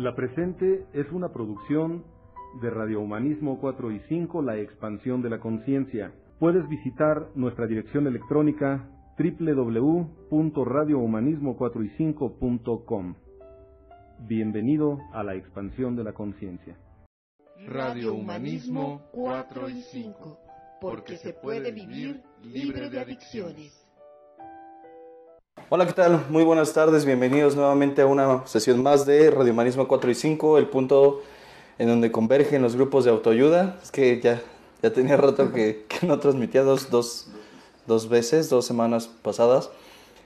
La presente es una producción de Radio Humanismo 4 y 5, La Expansión de la Conciencia. Puedes visitar nuestra dirección electrónica www.radiohumanismo4y5.com. Bienvenido a la expansión de la conciencia. Radio Humanismo 4 y 5, porque se puede vivir libre de adicciones. Hola, ¿qué tal? Muy buenas tardes, bienvenidos nuevamente a una sesión más de Humanismo 4 y 5, el punto en donde convergen los grupos de autoayuda. Es que ya, ya tenía rato que, no transmitía dos, dos, dos, veces, dos semanas pasadas.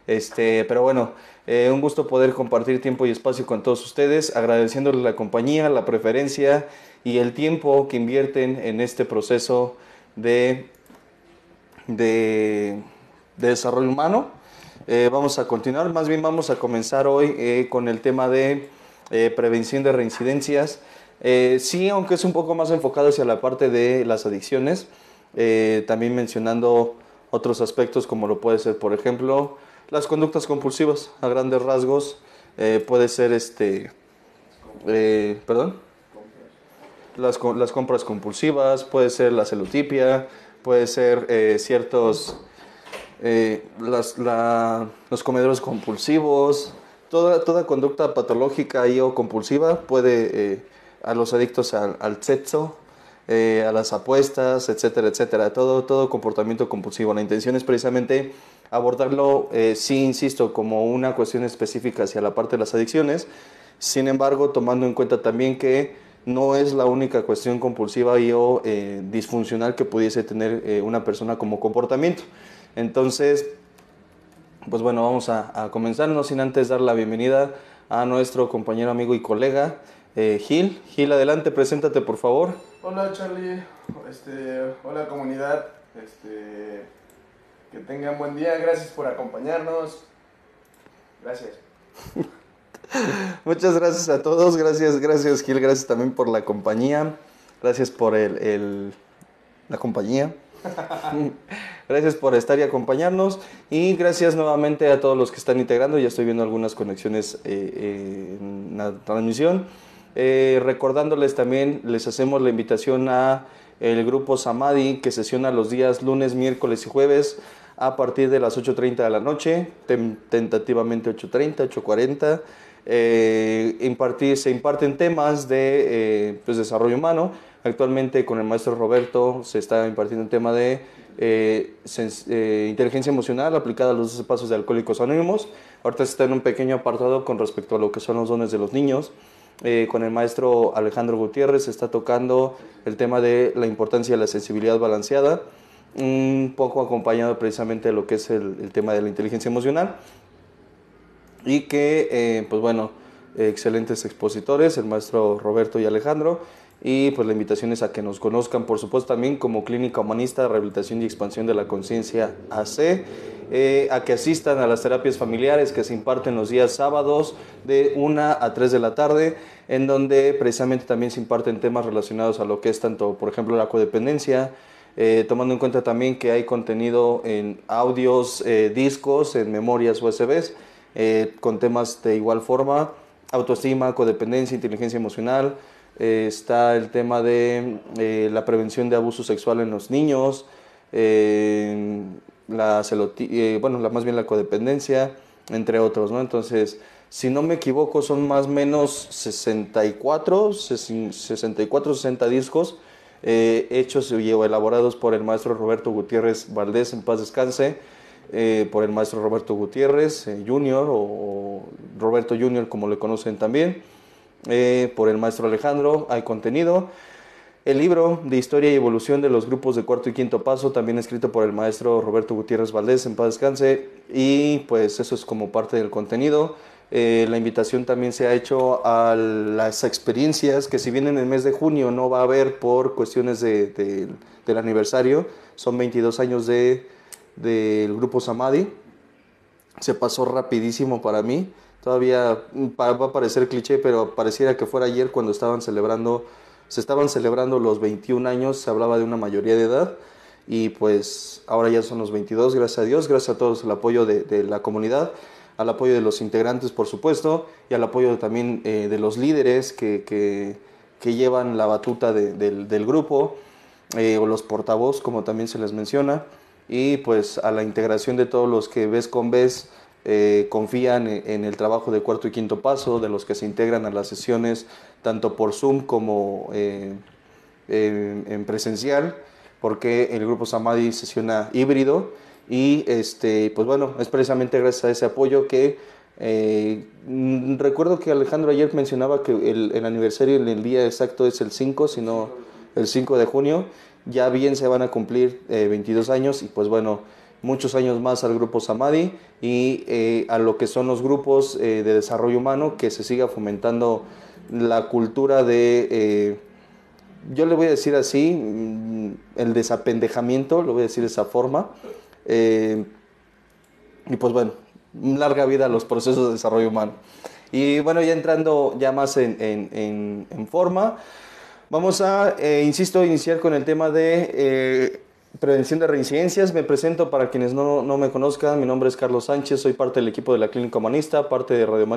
Este, pero bueno, eh, un gusto poder compartir tiempo y espacio con todos ustedes, agradeciéndoles la compañía, la preferencia y el tiempo que invierten en este proceso de, de, de desarrollo humano eh, vamos a continuar, más bien vamos a comenzar hoy eh, con el tema de eh, prevención de reincidencias. sí, aunque es un poco más enfocado hacia la parte de las adicciones, también mencionando otros aspectos como lo puede ser, por ejemplo, las conductas compulsivas a grandes rasgos, puede ser este, perdón, las, las, compras compulsivas, puede ser la celotipia, puede ser ciertos eh, los comedores compulsivos, toda, conducta patológica y o compulsiva puede eh, a los adictos al, sexo, eh, a las apuestas, etcétera, etcétera, todo, todo comportamiento compulsivo. La intención es precisamente abordarlo, si insisto, como una cuestión específica hacia la parte de las adicciones, sin embargo, tomando en cuenta también que no es la única cuestión compulsiva y o disfuncional que pudiese tener una persona como comportamiento. Entonces, pues bueno, vamos a, comenzar, no sin antes dar la bienvenida a nuestro compañero, amigo y colega eh, Gil. Gil, adelante, preséntate por favor. Hola Charlie, este, hola comunidad, este, que tengan buen día, gracias por acompañarnos. Gracias. Muchas gracias a todos, gracias, gracias Gil, gracias también por la compañía, gracias por el la compañía. Gracias por estar y acompañarnos. Y gracias nuevamente a todos los que están integrando. Ya estoy viendo algunas conexiones eh, eh, en la transmisión. Eh, recordándoles también, les hacemos la invitación a el grupo Samadhi que sesiona los días lunes, miércoles y jueves a partir de las 8.30 de la noche, tentativamente 8.30, 8.40. se imparten temas de pues, desarrollo humano. Actualmente con el maestro Roberto se está impartiendo un tema de eh, eh, inteligencia emocional aplicada a los 12 pasos de Alcohólicos Anónimos. Ahorita está en un pequeño apartado con respecto a lo que son los dones de los niños. Eh, con el maestro Alejandro Gutiérrez está tocando el tema de la importancia de la sensibilidad balanceada, un poco acompañado precisamente de lo que es el tema de la inteligencia emocional. Y que, pues bueno, excelentes expositores, el maestro Roberto y Alejandro y pues la invitación es a que nos conozcan, por supuesto, también como Clínica Humanista de Rehabilitación y Expansión de la Conciencia AC, eh, a que asistan a las terapias familiares que se imparten los días sábados de 1 a 3 de la tarde, en donde precisamente también se imparten temas relacionados a lo que es tanto, por ejemplo, la codependencia, eh, tomando en cuenta también que hay contenido en audios, eh, discos, en memorias USBs, con temas de igual forma, autoestima, codependencia, inteligencia emocional, eh, está el tema de eh, la prevención de abuso sexual en los niños, eh, la bueno, la, más bien la codependencia, entre otros, ¿no? Entonces, si no me equivoco, son más o menos 64, 64, 60 discos hechos y elaborados por el maestro Roberto Gutiérrez Valdés, en paz descanse, por el maestro Roberto Gutiérrez Junior, Jr. O, o, Roberto Jr., como le conocen también. Eh, por el maestro Alejandro, hay contenido. El libro de historia y evolución de los grupos de cuarto y quinto paso, también escrito por el maestro Roberto Gutiérrez Valdés, en paz descanse. Y pues eso es como parte del contenido. Eh, la invitación también se ha hecho a las experiencias que si bien en el mes de junio no va a haber por cuestiones del aniversario, son 22 años del grupo Samadhi. Se pasó rapidísimo para mí. Todavía va a parecer cliché, pero pareciera que fuera ayer cuando estaban celebrando, se estaban celebrando los 21 años, se hablaba de una mayoría de edad y pues ahora ya son los 22, gracias a Dios, gracias a todos el apoyo de, la comunidad, al apoyo de los integrantes por supuesto y al apoyo también eh, de los líderes que, que, llevan la batuta del, grupo eh, o los portavoz como también se les menciona y pues a la integración de todos los que ves con ves eh, confían e-, en el trabajo de cuarto y quinto paso, de los que se integran a las sesiones tanto por Zoom como eh, en, presencial, porque el grupo Samadhi sesiona híbrido y este, pues bueno, es precisamente gracias a ese apoyo que eh, mm, recuerdo que Alejandro ayer mencionaba que el, aniversario, el, día exacto es el 5, sino el 5 de junio. Ya bien se van a cumplir 22 años y pues bueno, muchos años más al grupo Samadi y eh, a lo que son los grupos eh, de desarrollo humano, que se siga fomentando la cultura de, eh, yo le voy a decir así, mm, el desapendejamiento, lo voy a decir de esa forma. y pues bueno, larga vida a los procesos de desarrollo humano. Y bueno, ya entrando ya más en, en, forma, vamos a, insisto, iniciar con el tema de Prevención de Reincidencias. Me presento para quienes no, no, me conozcan. Mi nombre es Carlos Sánchez, soy parte del equipo de la Clínica Humanista, parte de Radio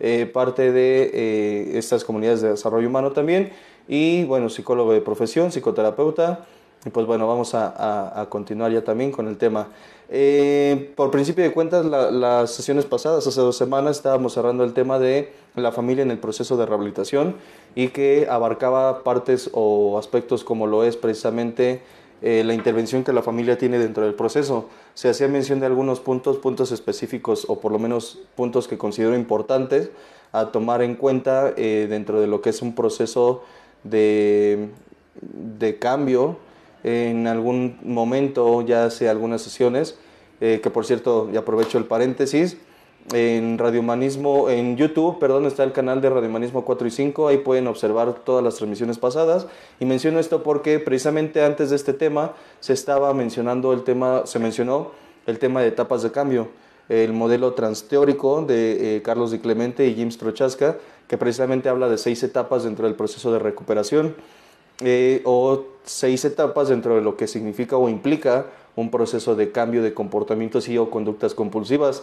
eh, parte de eh, estas comunidades de desarrollo humano también. Y bueno, psicólogo de profesión, psicoterapeuta. Y pues bueno, vamos a, a, continuar ya también con el tema. Eh, por principio de cuentas, las sesiones pasadas, hace dos semanas, estábamos cerrando el tema de la familia en el proceso de rehabilitación y que abarcaba partes o aspectos como lo es precisamente eh, la intervención que la familia tiene dentro del proceso. Se hacía mención de algunos puntos, puntos específicos o por lo menos puntos que considero importantes a tomar en cuenta eh, dentro de lo que es un proceso de, de cambio en algún momento, ya hace algunas sesiones, eh, que por cierto, y aprovecho el paréntesis, en Radiomanismo, en YouTube, perdón, está el canal de Radiomanismo 4 y 5, ahí pueden observar todas las transmisiones pasadas. Y menciono esto porque precisamente antes de este tema se estaba mencionando el tema, se mencionó el tema de etapas de cambio, el modelo transteórico de eh, Carlos Di Clemente y Jim Strochaska, que precisamente habla de seis etapas dentro del proceso de recuperación. Eh, o seis etapas dentro de lo que significa o implica un proceso de cambio de comportamientos y o conductas compulsivas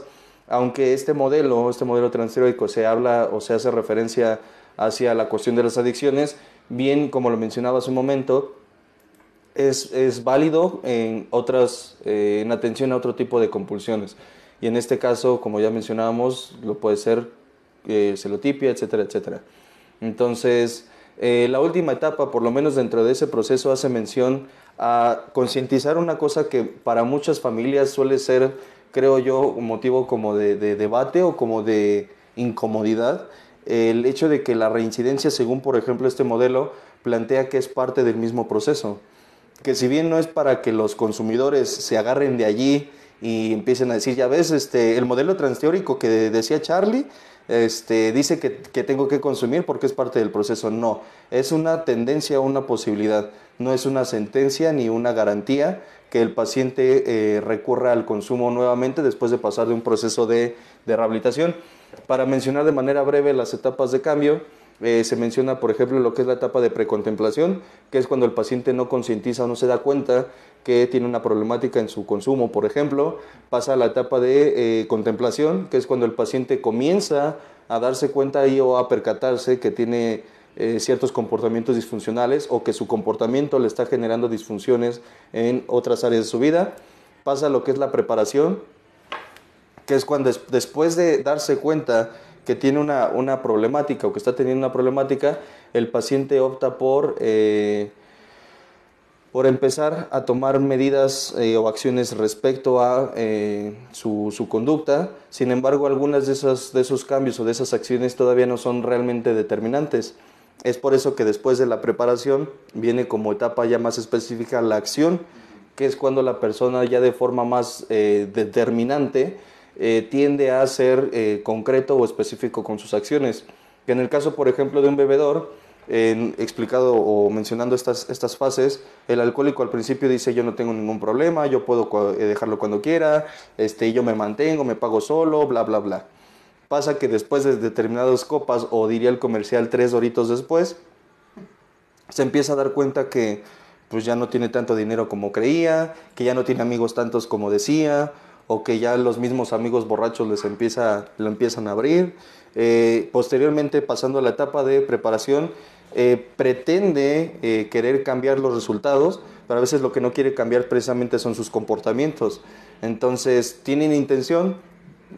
aunque este modelo, este modelo transteroico, se habla o se hace referencia hacia la cuestión de las adicciones, bien como lo mencionaba hace un momento, es, válido en otras, eh, en atención a otro tipo de compulsiones. Y en este caso, como ya mencionábamos, lo puede ser eh, celotipia, etcétera, etcétera. Entonces, eh, la última etapa, por lo menos dentro de ese proceso, hace mención a concientizar una cosa que para muchas familias suele ser creo yo, motivo como de, debate o como de incomodidad el hecho de que la reincidencia, según por ejemplo este modelo, plantea que es parte del mismo proceso. Que si bien no es para que los consumidores se agarren de allí y empiecen a decir, ya ves, este, el modelo transteórico que decía Charlie, este, dice que, que tengo que consumir porque es parte del proceso. No, es una tendencia, una posibilidad. No es una sentencia ni una garantía que el paciente eh, recurra al consumo nuevamente después de pasar de un proceso de, rehabilitación. Para mencionar de manera breve las etapas de cambio, eh, se menciona, por ejemplo, lo que es la etapa de precontemplación, que es cuando el paciente no concientiza o no se da cuenta que tiene una problemática en su consumo, por ejemplo. Pasa a la etapa de eh, contemplación, que es cuando el paciente comienza a darse cuenta y o a percatarse que tiene eh, ciertos comportamientos disfuncionales o que su comportamiento le está generando disfunciones en otras áreas de su vida. Pasa lo que es la preparación, que es cuando después de darse cuenta que tiene una, problemática o que está teniendo una problemática, el paciente opta por, eh, por empezar a tomar medidas eh, o acciones respecto a su, conducta. Sin embargo, algunas de esos cambios o de esas acciones todavía no son realmente determinantes. Es por eso que después de la preparación viene como etapa ya más específica la acción, que es cuando la persona ya de forma más eh, determinante eh, tiende a ser eh, concreto o específico con sus acciones. Que en el caso, por ejemplo, de un bebedor, explicado o mencionando estas, estas fases, el alcohólico al principio dice yo no tengo ningún problema, yo puedo dejarlo cuando quiera, este, yo me mantengo, me pago solo, bla, bla, bla. Pasa que después de determinadas copas, o diría el comercial tres horitos después, se empieza a dar cuenta que pues ya no tiene tanto dinero como creía, que ya no tiene amigos tantos como decía, o que ya los mismos amigos borrachos les empieza, lo empiezan a abrir. Eh, posteriormente, pasando a la etapa de preparación, eh, pretende eh, querer cambiar los resultados, pero a veces lo que no quiere cambiar precisamente son sus comportamientos. Entonces, tienen intención,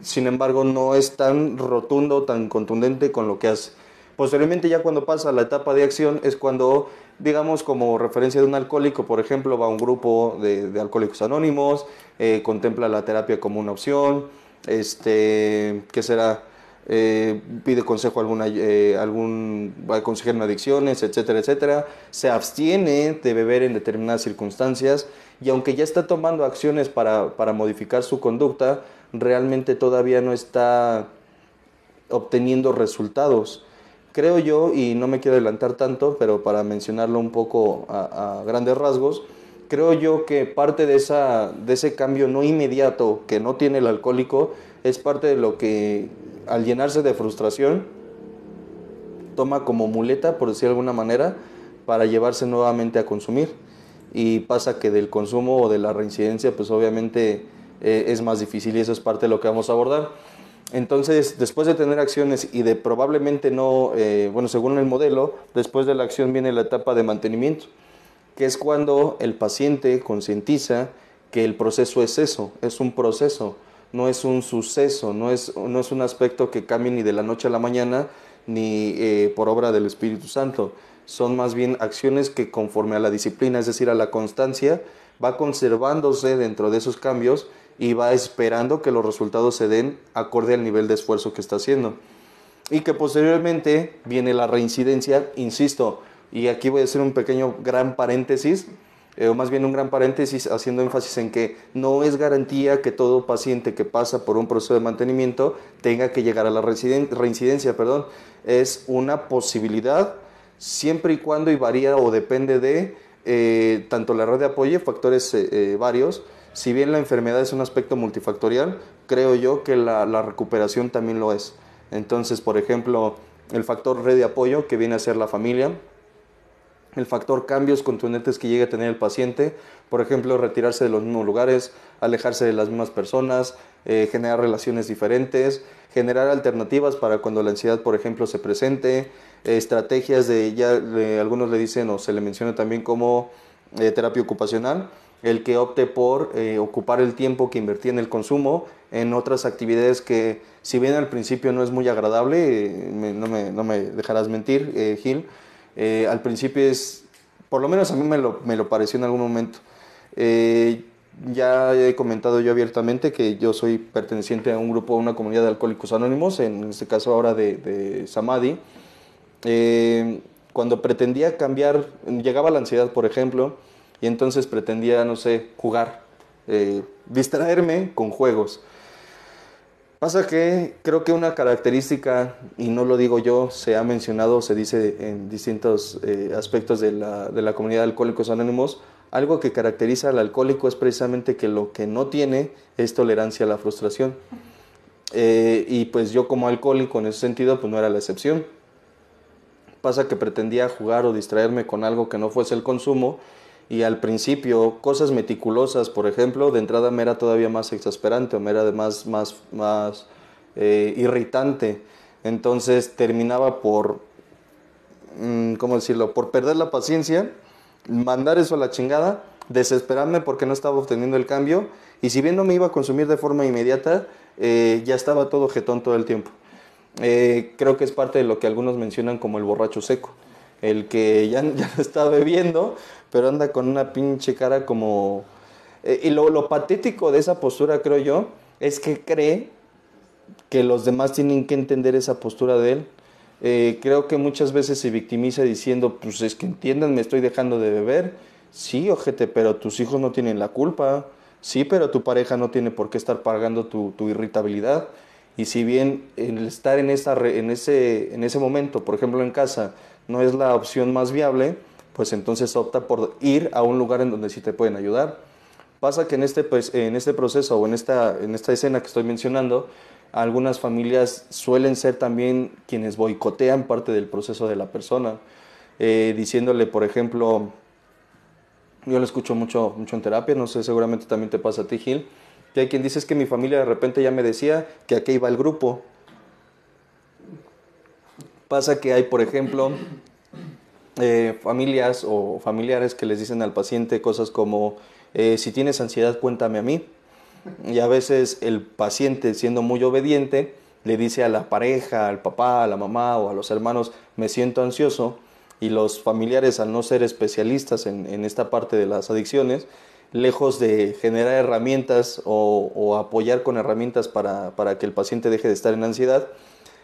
sin embargo no es tan rotundo, tan contundente con lo que hace. Posteriormente ya cuando pasa la etapa de acción es cuando, digamos, como referencia de un alcohólico, por ejemplo, va a un grupo de, de alcohólicos anónimos, eh, contempla la terapia como una opción, este, será? Eh, pide consejo a eh, algún va a consejero en adicciones, etcétera, etcétera, se abstiene de beber en determinadas circunstancias y aunque ya está tomando acciones para, para modificar su conducta, realmente todavía no está obteniendo resultados. Creo yo, y no me quiero adelantar tanto, pero para mencionarlo un poco a, grandes rasgos, creo yo que parte de, esa, de ese cambio no inmediato que no tiene el alcohólico es parte de lo que al llenarse de frustración toma como muleta, por decir alguna manera, para llevarse nuevamente a consumir. Y pasa que del consumo o de la reincidencia, pues obviamente eh, es más difícil y eso es parte de lo que vamos a abordar. Entonces, después de tener acciones y de probablemente no, eh, bueno, según el modelo, después de la acción viene la etapa de mantenimiento, que es cuando el paciente concientiza que el proceso es eso, es un proceso, no es un suceso, no es, un aspecto que cambie ni de la noche a la mañana, ni eh, por obra del Espíritu Santo. Son más bien acciones que conforme a la disciplina, es decir, a la constancia, va conservándose dentro de esos cambios y va esperando que los resultados se den acorde al nivel de esfuerzo que está haciendo. Y que posteriormente viene la reincidencia, insisto, y aquí voy a hacer un pequeño gran paréntesis, eh, o más bien un gran paréntesis haciendo énfasis en que no es garantía que todo paciente que pasa por un proceso de mantenimiento tenga que llegar a la reincidencia, perdón. es una posibilidad siempre y cuando y varía o depende de eh, tanto la red de apoyo, factores eh, varios, si bien la enfermedad es un aspecto multifactorial, creo yo que la, recuperación también lo es. Entonces, por ejemplo, el factor red de apoyo que viene a ser la familia, el factor cambios contundentes que llega a tener el paciente, por ejemplo, retirarse de los mismos lugares, alejarse de las mismas personas, eh, generar relaciones diferentes, generar alternativas para cuando la ansiedad, por ejemplo, se presente, estrategias de, ya algunos le dicen o se le menciona también como eh, terapia ocupacional, el que opte por eh, ocupar el tiempo que invertía en el consumo en otras actividades que, si bien al principio no es muy agradable, eh, no, me, dejarás mentir, eh, Gil, al principio es, por lo menos a mí me lo, pareció en algún momento. ya he comentado yo abiertamente que yo soy perteneciente a un grupo, a una comunidad de alcohólicos anónimos, en este caso ahora de, de Samadhi. cuando pretendía cambiar, llegaba la ansiedad, por ejemplo, y entonces pretendía, no sé, jugar, eh, distraerme con juegos. Pasa que creo que una característica, y no lo digo yo, se ha mencionado, se dice en distintos eh, aspectos de la, comunidad de alcohólicos anónimos, algo que caracteriza al alcohólico es precisamente que lo que no tiene es tolerancia a la frustración. Eh, y pues yo como alcohólico en ese sentido, pues no era la excepción. Pasa que pretendía jugar o distraerme con algo que no fuese el consumo y al principio cosas meticulosas, por ejemplo, de entrada me era todavía más exasperante o me era más, más, eh, irritante. Entonces terminaba por, mm, ¿cómo decirlo?, por perder la paciencia, mandar eso a la chingada, desesperarme porque no estaba obteniendo el cambio y si bien no me iba a consumir de forma inmediata, eh, ya estaba todo jetón todo el tiempo. Eh, creo que es parte de lo que algunos mencionan como el borracho seco el que ya, ya no está bebiendo, pero anda con una pinche cara como... Eh, y lo, patético de esa postura, creo yo, es que cree que los demás tienen que entender esa postura de él. Eh, creo que muchas veces se victimiza diciendo, pues es que entiendan, me estoy dejando de beber. Sí, ojete, pero tus hijos no tienen la culpa. Sí, pero tu pareja no tiene por qué estar pagando tu, irritabilidad. Y si bien el estar en, esta en, en ese momento, por ejemplo en casa, no es la opción más viable, pues entonces opta por ir a un lugar en donde sí te pueden ayudar. Pasa que en este, pues, en este proceso o en esta, en esta escena que estoy mencionando, algunas familias suelen ser también quienes boicotean parte del proceso de la persona, eh, diciéndole, por ejemplo, yo lo escucho mucho, mucho en terapia, no sé, seguramente también te pasa a ti, Gil, que hay quien dice es que mi familia de repente ya me decía que aquí iba el grupo. Pasa que hay, por ejemplo, eh, familias o familiares que les dicen al paciente cosas como, eh, si tienes ansiedad, cuéntame a mí. Y a veces el paciente, siendo muy obediente, le dice a la pareja, al papá, a la mamá o a los hermanos, me siento ansioso. Y los familiares, al no ser especialistas en, esta parte de las adicciones, lejos de generar herramientas o, apoyar con herramientas para, que el paciente deje de estar en ansiedad,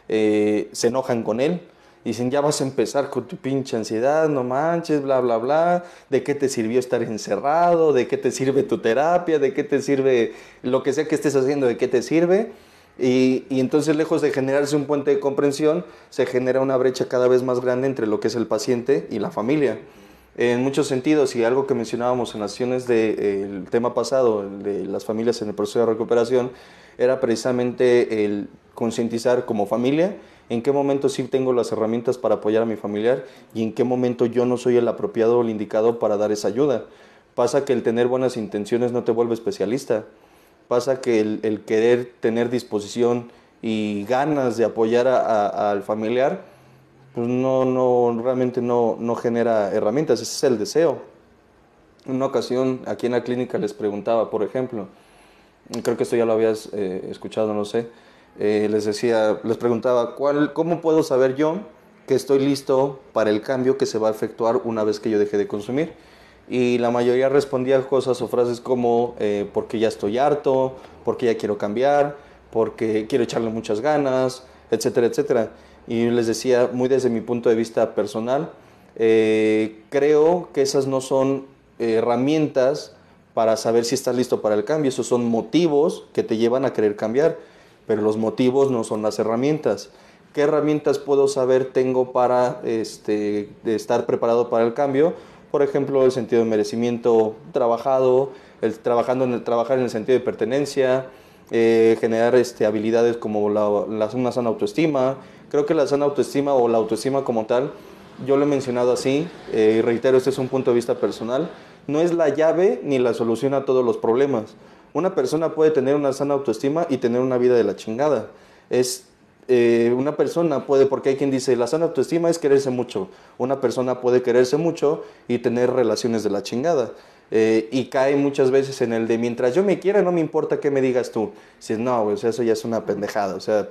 eh, se enojan con él Dicen, ya vas a empezar con tu pinche ansiedad, no manches, bla, bla, bla. ¿De qué te sirvió estar encerrado? ¿De qué te sirve tu terapia? ¿De qué te sirve lo que sea que estés haciendo? ¿De qué te sirve? Y, entonces, lejos de generarse un puente de comprensión, se genera una brecha cada vez más grande entre lo que es el paciente y la familia. En muchos sentidos, y algo que mencionábamos en las del tema pasado, de las familias en el proceso de recuperación, era precisamente el concientizar como familia en qué momento sí tengo las herramientas para apoyar a mi familiar y en qué momento yo no soy el apropiado o el indicado para dar esa ayuda. Pasa que el tener buenas intenciones no te vuelve especialista. Pasa que el, querer tener disposición y ganas de apoyar al familiar, pues no, no, realmente no, no genera herramientas, ese es el deseo. En una ocasión aquí en la clínica les preguntaba, por ejemplo, creo que esto ya lo habías eh, escuchado, no sé, eh, les decía, les preguntaba, ¿cómo puedo saber yo que estoy listo para el cambio que se va a efectuar una vez que yo deje de consumir? Y la mayoría respondía cosas o frases como, eh, porque ya estoy harto, porque ya quiero cambiar, porque quiero echarle muchas ganas, etcétera, etcétera. Y les decía, muy desde mi punto de vista personal, eh, creo que esas no son herramientas para saber si estás listo para el cambio, esos son motivos que te llevan a querer cambiar pero los motivos no son las herramientas. ¿Qué herramientas puedo saber tengo para este, estar preparado para el cambio? Por ejemplo, el sentido de merecimiento trabajado, el, trabajando en trabajar en el sentido de pertenencia, eh, generar este, habilidades como la, una sana autoestima. Creo que la sana autoestima o la autoestima como tal, yo lo he mencionado así, eh, y reitero, este es un punto de vista personal, no es la llave ni la solución a todos los problemas una persona puede tener una sana autoestima y tener una vida de la chingada. Es eh, una persona puede, porque hay quien dice, la sana autoestima es quererse mucho. Una persona puede quererse mucho y tener relaciones de la chingada. Eh, y cae muchas veces en el de mientras yo me quiera, no me importa qué me digas tú. Si no, eso ya es una pendejada. O sea,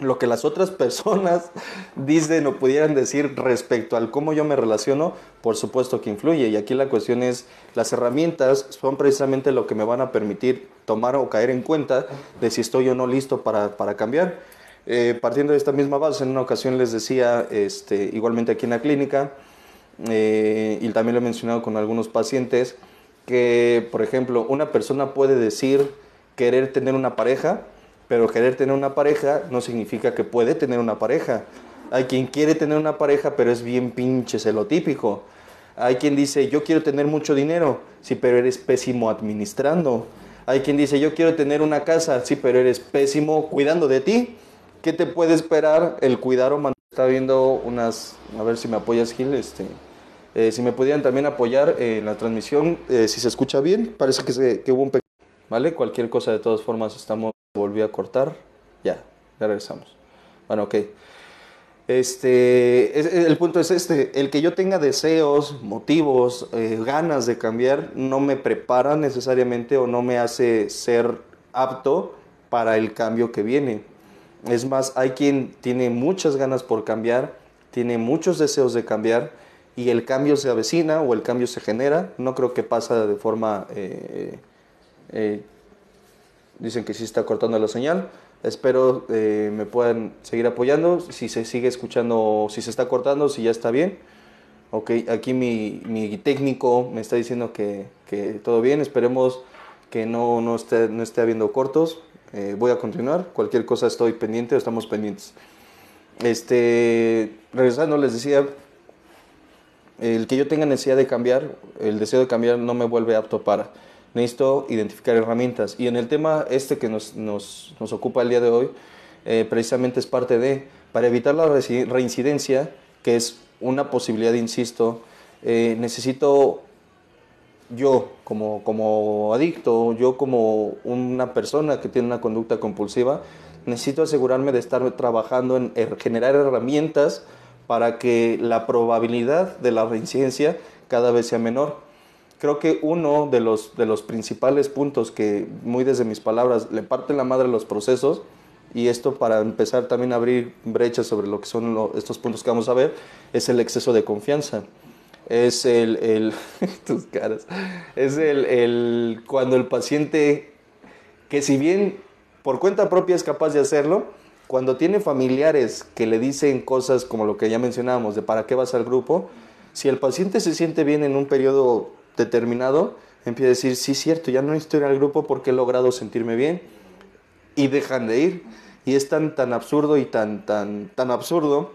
lo que las otras personas dicen o pudieran decir respecto al cómo yo me relaciono, por supuesto que influye. Y aquí la cuestión es, las herramientas son precisamente lo que me van a permitir tomar o caer en cuenta de si estoy o no listo para, cambiar. Eh, partiendo de esta misma base, en una ocasión les decía, este, igualmente aquí en la clínica, eh, y también lo he mencionado con algunos pacientes, que, por ejemplo, una persona puede decir querer tener una pareja, pero querer tener una pareja no significa que puede tener una pareja. Hay quien quiere tener una pareja, pero es bien pinche típico. Hay quien dice, yo quiero tener mucho dinero, sí, pero eres pésimo administrando. Hay quien dice, yo quiero tener una casa, sí, pero eres pésimo cuidando de ti. ¿Qué te puede esperar el cuidar o mantener? Está viendo unas, a ver si me apoyas Gil, este, eh, si me pudieran también apoyar en la transmisión, eh, si se escucha bien, parece que hubo un pequeño... ¿Vale? Cualquier cosa de todas formas estamos... Volví a cortar. Ya, ya regresamos. Bueno, ok. Este, el punto es este, el que yo tenga deseos, motivos, eh, ganas de cambiar, no me prepara necesariamente o no me hace ser apto para el cambio que viene. Es más, hay quien tiene muchas ganas por cambiar, tiene muchos deseos de cambiar y el cambio se avecina o el cambio se genera, no creo que pasa de forma eh, eh, dicen que sí está cortando la señal. Espero eh, me puedan seguir apoyando. Si se sigue escuchando, si se está cortando, si ya está bien. Ok, aquí mi, técnico me está diciendo que, todo bien. Esperemos que no, no, esté, no esté habiendo cortos. Eh, voy a continuar. Cualquier cosa estoy pendiente o estamos pendientes. Este, regresando, les decía, el que yo tenga necesidad de cambiar, el deseo de cambiar no me vuelve apto para necesito identificar herramientas. Y en el tema este que nos, ocupa el día de hoy, eh, precisamente es parte de, para evitar la reincidencia, que es una posibilidad, insisto, eh, necesito yo como, como adicto, yo como una persona que tiene una conducta compulsiva, necesito asegurarme de estar trabajando en generar herramientas para que la probabilidad de la reincidencia cada vez sea menor creo que uno de los, de los principales puntos que, muy desde mis palabras, le parte la madre a los procesos, y esto para empezar también a abrir brechas sobre lo que son estos puntos que vamos a ver, es el exceso de confianza. Es el, tus caras, es el, el, cuando el paciente, que si bien por cuenta propia es capaz de hacerlo, cuando tiene familiares que le dicen cosas como lo que ya mencionábamos, de para qué vas al grupo, si el paciente se siente bien en un periodo determinado, empieza a decir, sí, cierto, ya no estoy en el grupo porque he logrado sentirme bien y dejan de ir. Y es tan, tan absurdo y tan, tan, tan absurdo,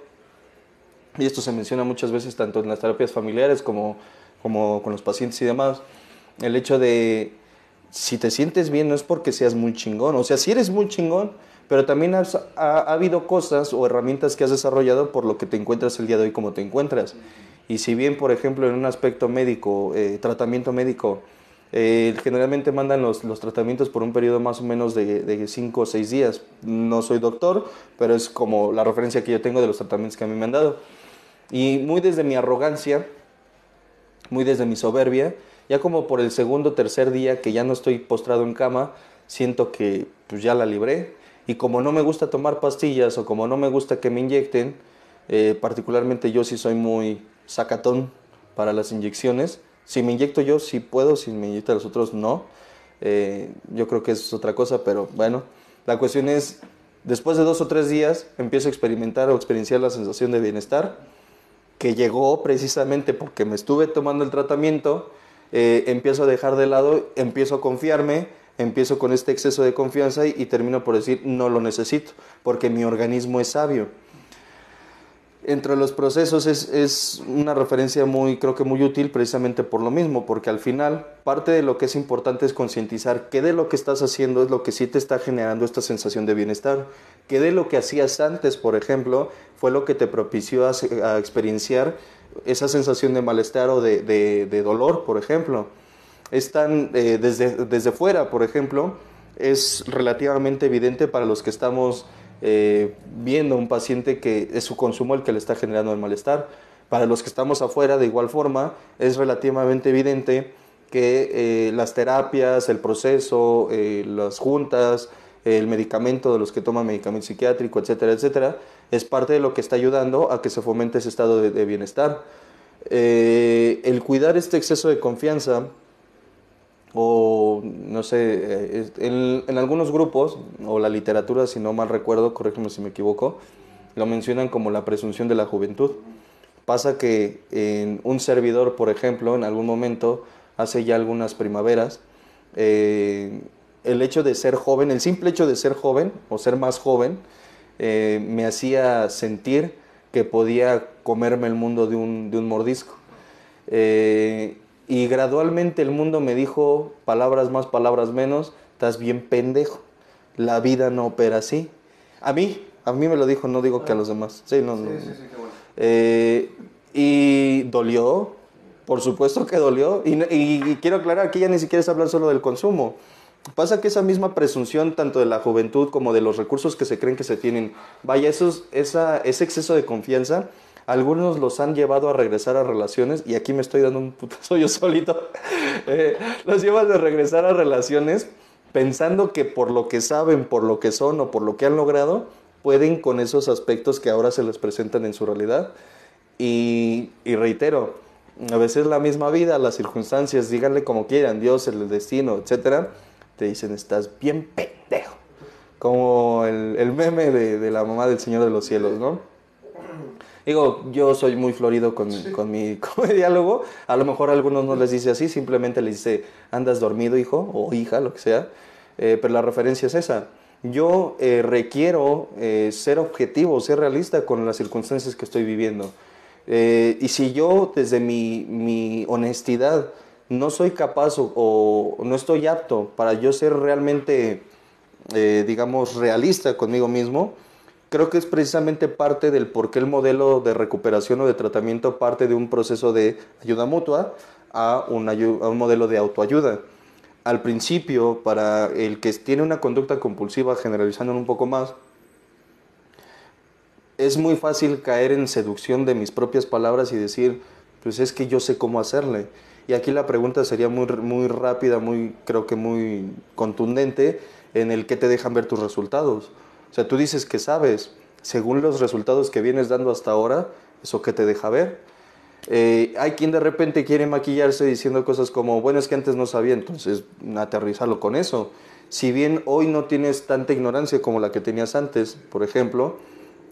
y esto se menciona muchas veces tanto en las terapias familiares como, como con los pacientes y demás, el hecho de si te sientes bien no es porque seas muy chingón, o sea, si eres muy chingón, pero también ha, ha, habido cosas o herramientas que has desarrollado por lo que te encuentras el día de hoy como te encuentras. Y si bien, por ejemplo, en un aspecto médico, eh, tratamiento médico, eh, generalmente mandan los, los, tratamientos por un periodo más o menos de 5 o 6 días. No soy doctor, pero es como la referencia que yo tengo de los tratamientos que a mí me han dado. Y muy desde mi arrogancia, muy desde mi soberbia, ya como por el segundo o tercer día que ya no estoy postrado en cama, siento que pues, ya la libré. Y como no me gusta tomar pastillas o como no me gusta que me inyecten, eh, particularmente yo sí soy muy sacatón para las inyecciones. Si me inyecto yo, sí puedo, si me inyectan los otros, no. Eh, yo creo que es otra cosa, pero bueno, la cuestión es, después de dos o tres días, empiezo a experimentar o experienciar la sensación de bienestar, que llegó precisamente porque me estuve tomando el tratamiento, eh, empiezo a dejar de lado, empiezo a confiarme, empiezo con este exceso de confianza y termino por decir, no lo necesito, porque mi organismo es sabio entre los procesos es, una referencia muy, creo que muy útil precisamente por lo mismo, porque al final parte de lo que es importante es concientizar qué de lo que estás haciendo es lo que sí te está generando esta sensación de bienestar, qué de lo que hacías antes, por ejemplo, fue lo que te propició a, experienciar esa sensación de malestar o de, dolor, por ejemplo. Están eh, desde, desde fuera, por ejemplo, es relativamente evidente para los que estamos eh, viendo a un paciente que es su consumo el que le está generando el malestar. Para los que estamos afuera, de igual forma, es relativamente evidente que eh, las terapias, el proceso, eh, las juntas, el medicamento de los que toman medicamento psiquiátrico, etcétera, etcétera, es parte de lo que está ayudando a que se fomente ese estado de bienestar. el cuidar este exceso de confianza o no sé, eh, en, algunos grupos, o la literatura, si no mal recuerdo, corrígeme si me equivoco, lo mencionan como la presunción de la juventud. Pasa que en un servidor, por ejemplo, en algún momento, hace ya algunas primaveras, eh, el hecho de ser joven, el simple hecho de ser joven o ser más joven, eh, me hacía sentir que podía comerme el mundo de un, de un mordisco. Eh, y gradualmente el mundo me dijo, palabras más, palabras menos, estás bien pendejo. La vida no opera así. A mí, a mí me lo dijo, no digo que a ah. los demás. Sí, no, sí, eh, y dolió, por supuesto que dolió. Y, quiero aclarar, aquí ya ni siquiera es hablar solo del consumo. Pasa que esa misma presunción, tanto de la juventud como de los recursos que se creen que se tienen, vaya, eso ese exceso de confianza algunos los han llevado a regresar a relaciones, y aquí me estoy dando un putazo yo solito, eh, los llevan a regresar a relaciones pensando que por lo que saben, por lo que son o por lo que han logrado, pueden con esos aspectos que ahora se les presentan en su realidad. Y, reitero, a veces la misma vida, las circunstancias, díganle como quieran, Dios, el destino, etcétera, te dicen, estás bien pendejo como el, meme de, la mamá del Señor de los Cielos, ¿no? Digo, yo soy muy florido con, con, mi, diálogo. A lo mejor a algunos no les dice así, simplemente les dice, andas dormido, hijo o hija, lo que sea. Eh, pero la referencia es esa. Yo eh, requiero eh, ser objetivo, ser realista con las circunstancias que estoy viviendo. y si yo desde mi, mi honestidad no soy capaz o, o, no estoy apto para yo ser realmente, digamos, realista conmigo mismo, creo que es precisamente parte del por qué el modelo de recuperación o de tratamiento parte de un proceso de ayuda mutua a un, modelo de autoayuda. Al principio, para el que tiene una conducta compulsiva, generalizando un poco más, es muy fácil caer en seducción de mis propias palabras y decir, pues es que yo sé cómo hacerle. Y aquí la pregunta sería muy, muy rápida, muy, creo que muy contundente, en el que te dejan ver tus resultados o sea, tú dices que sabes, según los resultados que vienes dando hasta ahora, eso que te deja ver. Eh, hay quien de repente quiere maquillarse diciendo cosas como, bueno, es que antes no sabía, entonces aterrizarlo con eso. Si bien hoy no tienes tanta ignorancia como la que tenías antes, por ejemplo,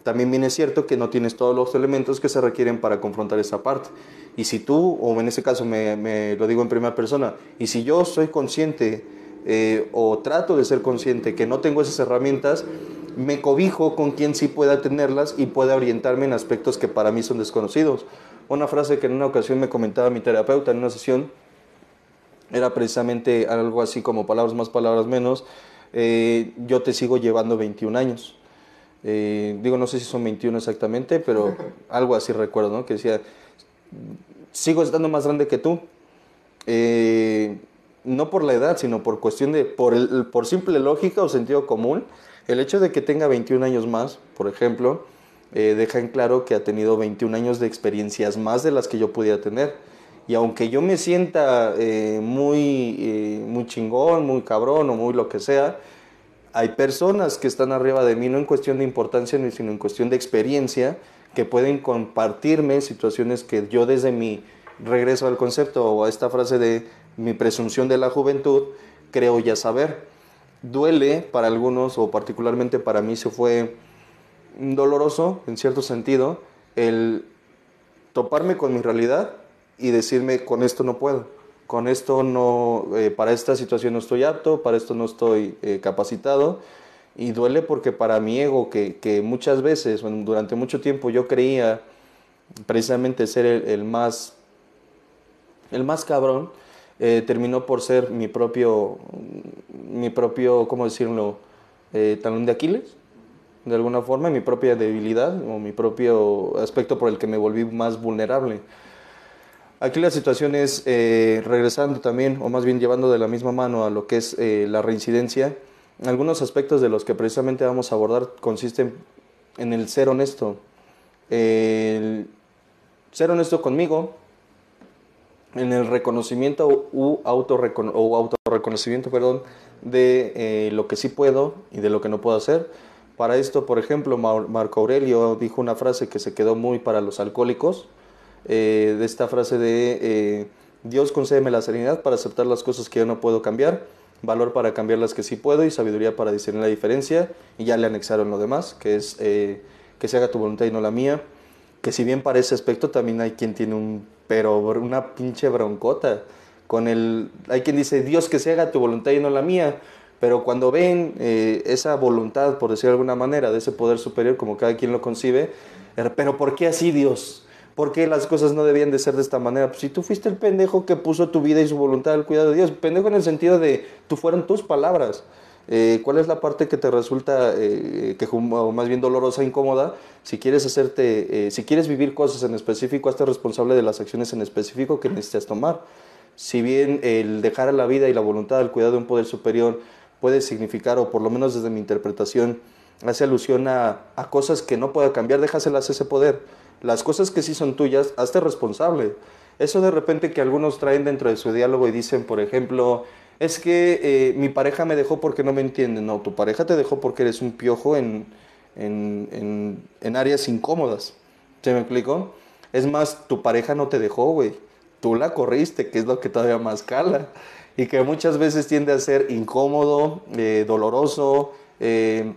también viene cierto que no tienes todos los elementos que se requieren para confrontar esa parte. Y si tú, o en ese caso me, me lo digo en primera persona, y si yo soy consciente eh, o trato de ser consciente que no tengo esas herramientas, me cobijo con quien sí pueda tenerlas y pueda orientarme en aspectos que para mí son desconocidos. Una frase que en una ocasión me comentaba mi terapeuta en una sesión era precisamente algo así como palabras más, palabras menos, eh, yo te sigo llevando 21 años. Eh, digo, no sé si son 21 exactamente, pero algo así recuerdo, ¿no? Que decía, sigo estando más grande que tú, eh, no por la edad, sino por cuestión de, por, por simple lógica o sentido común, el hecho de que tenga 21 años más, por ejemplo, eh, deja en claro que ha tenido 21 años de experiencias más de las que yo pudiera tener. Y aunque yo me sienta eh, muy, eh, muy chingón, muy cabrón o muy lo que sea, hay personas que están arriba de mí, no en cuestión de importancia, sino en cuestión de experiencia, que pueden compartirme situaciones que yo desde mi regreso al concepto o a esta frase de mi presunción de la juventud, creo ya saber. Duele para algunos, o particularmente para mí se fue doloroso, en cierto sentido, el toparme con mi realidad y decirme, con esto no puedo, con esto no, eh, para esta situación no estoy apto, para esto no estoy eh, capacitado. Y duele porque para mi ego, que, muchas veces, durante mucho tiempo yo creía precisamente ser el más, el más cabrón, eh, terminó por ser mi propio, mi propio ¿cómo decirlo?, eh, talón de Aquiles, de alguna forma, mi propia debilidad o mi propio aspecto por el que me volví más vulnerable. Aquí la situación es, eh, regresando también, o más bien llevando de la misma mano a lo que es la reincidencia, algunos aspectos de los que precisamente vamos a abordar consisten en el ser honesto. El ser honesto conmigo, en el reconocimiento u o autorreconocimiento perdón, de eh, lo que sí puedo y de lo que no puedo hacer. Para esto, por ejemplo, Marco Aurelio dijo una frase que se quedó muy para los alcohólicos, eh, de esta frase de eh, Dios concédeme la serenidad para aceptar las cosas que yo no puedo cambiar, valor para cambiar las que sí puedo y sabiduría para discernir la diferencia, y ya le anexaron lo demás, que es que se haga tu voluntad y no la mía, que si bien para ese aspecto también hay quien tiene un, pero una pinche broncota con el, hay quien dice, Dios que se haga tu voluntad y no la mía, pero cuando ven eh, esa voluntad, por decir alguna manera, de ese poder superior, como cada quien lo concibe, er, pero ¿por qué así Dios? ¿Por qué las cosas no debían de ser de esta manera? Pues, si tú fuiste el pendejo que puso tu vida y su voluntad al cuidado de Dios, pendejo en el sentido de, tú fueron tus palabras. Eh, ¿Cuál es la parte que te resulta, eh, que, más bien dolorosa, incómoda? Si quieres hacerte, eh, si quieres vivir cosas en específico, hazte responsable de las acciones en específico que necesitas tomar. Si bien el dejar a la vida y la voluntad al cuidado de un poder superior puede significar, o por lo menos desde mi interpretación, hace alusión a, a cosas que no pueda cambiar, déjaselas ese poder. Las cosas que sí son tuyas, hazte responsable. Eso de repente que algunos traen dentro de su diálogo y dicen, por ejemplo, es que eh, mi pareja me dejó porque no me entiende. No, tu pareja te dejó porque eres un piojo en, áreas incómodas. ¿Se me explicó? Es más, tu pareja no te dejó, güey. Tú la corriste, que es lo que todavía más cala. Y que muchas veces tiende a ser incómodo, eh, doloroso, eh,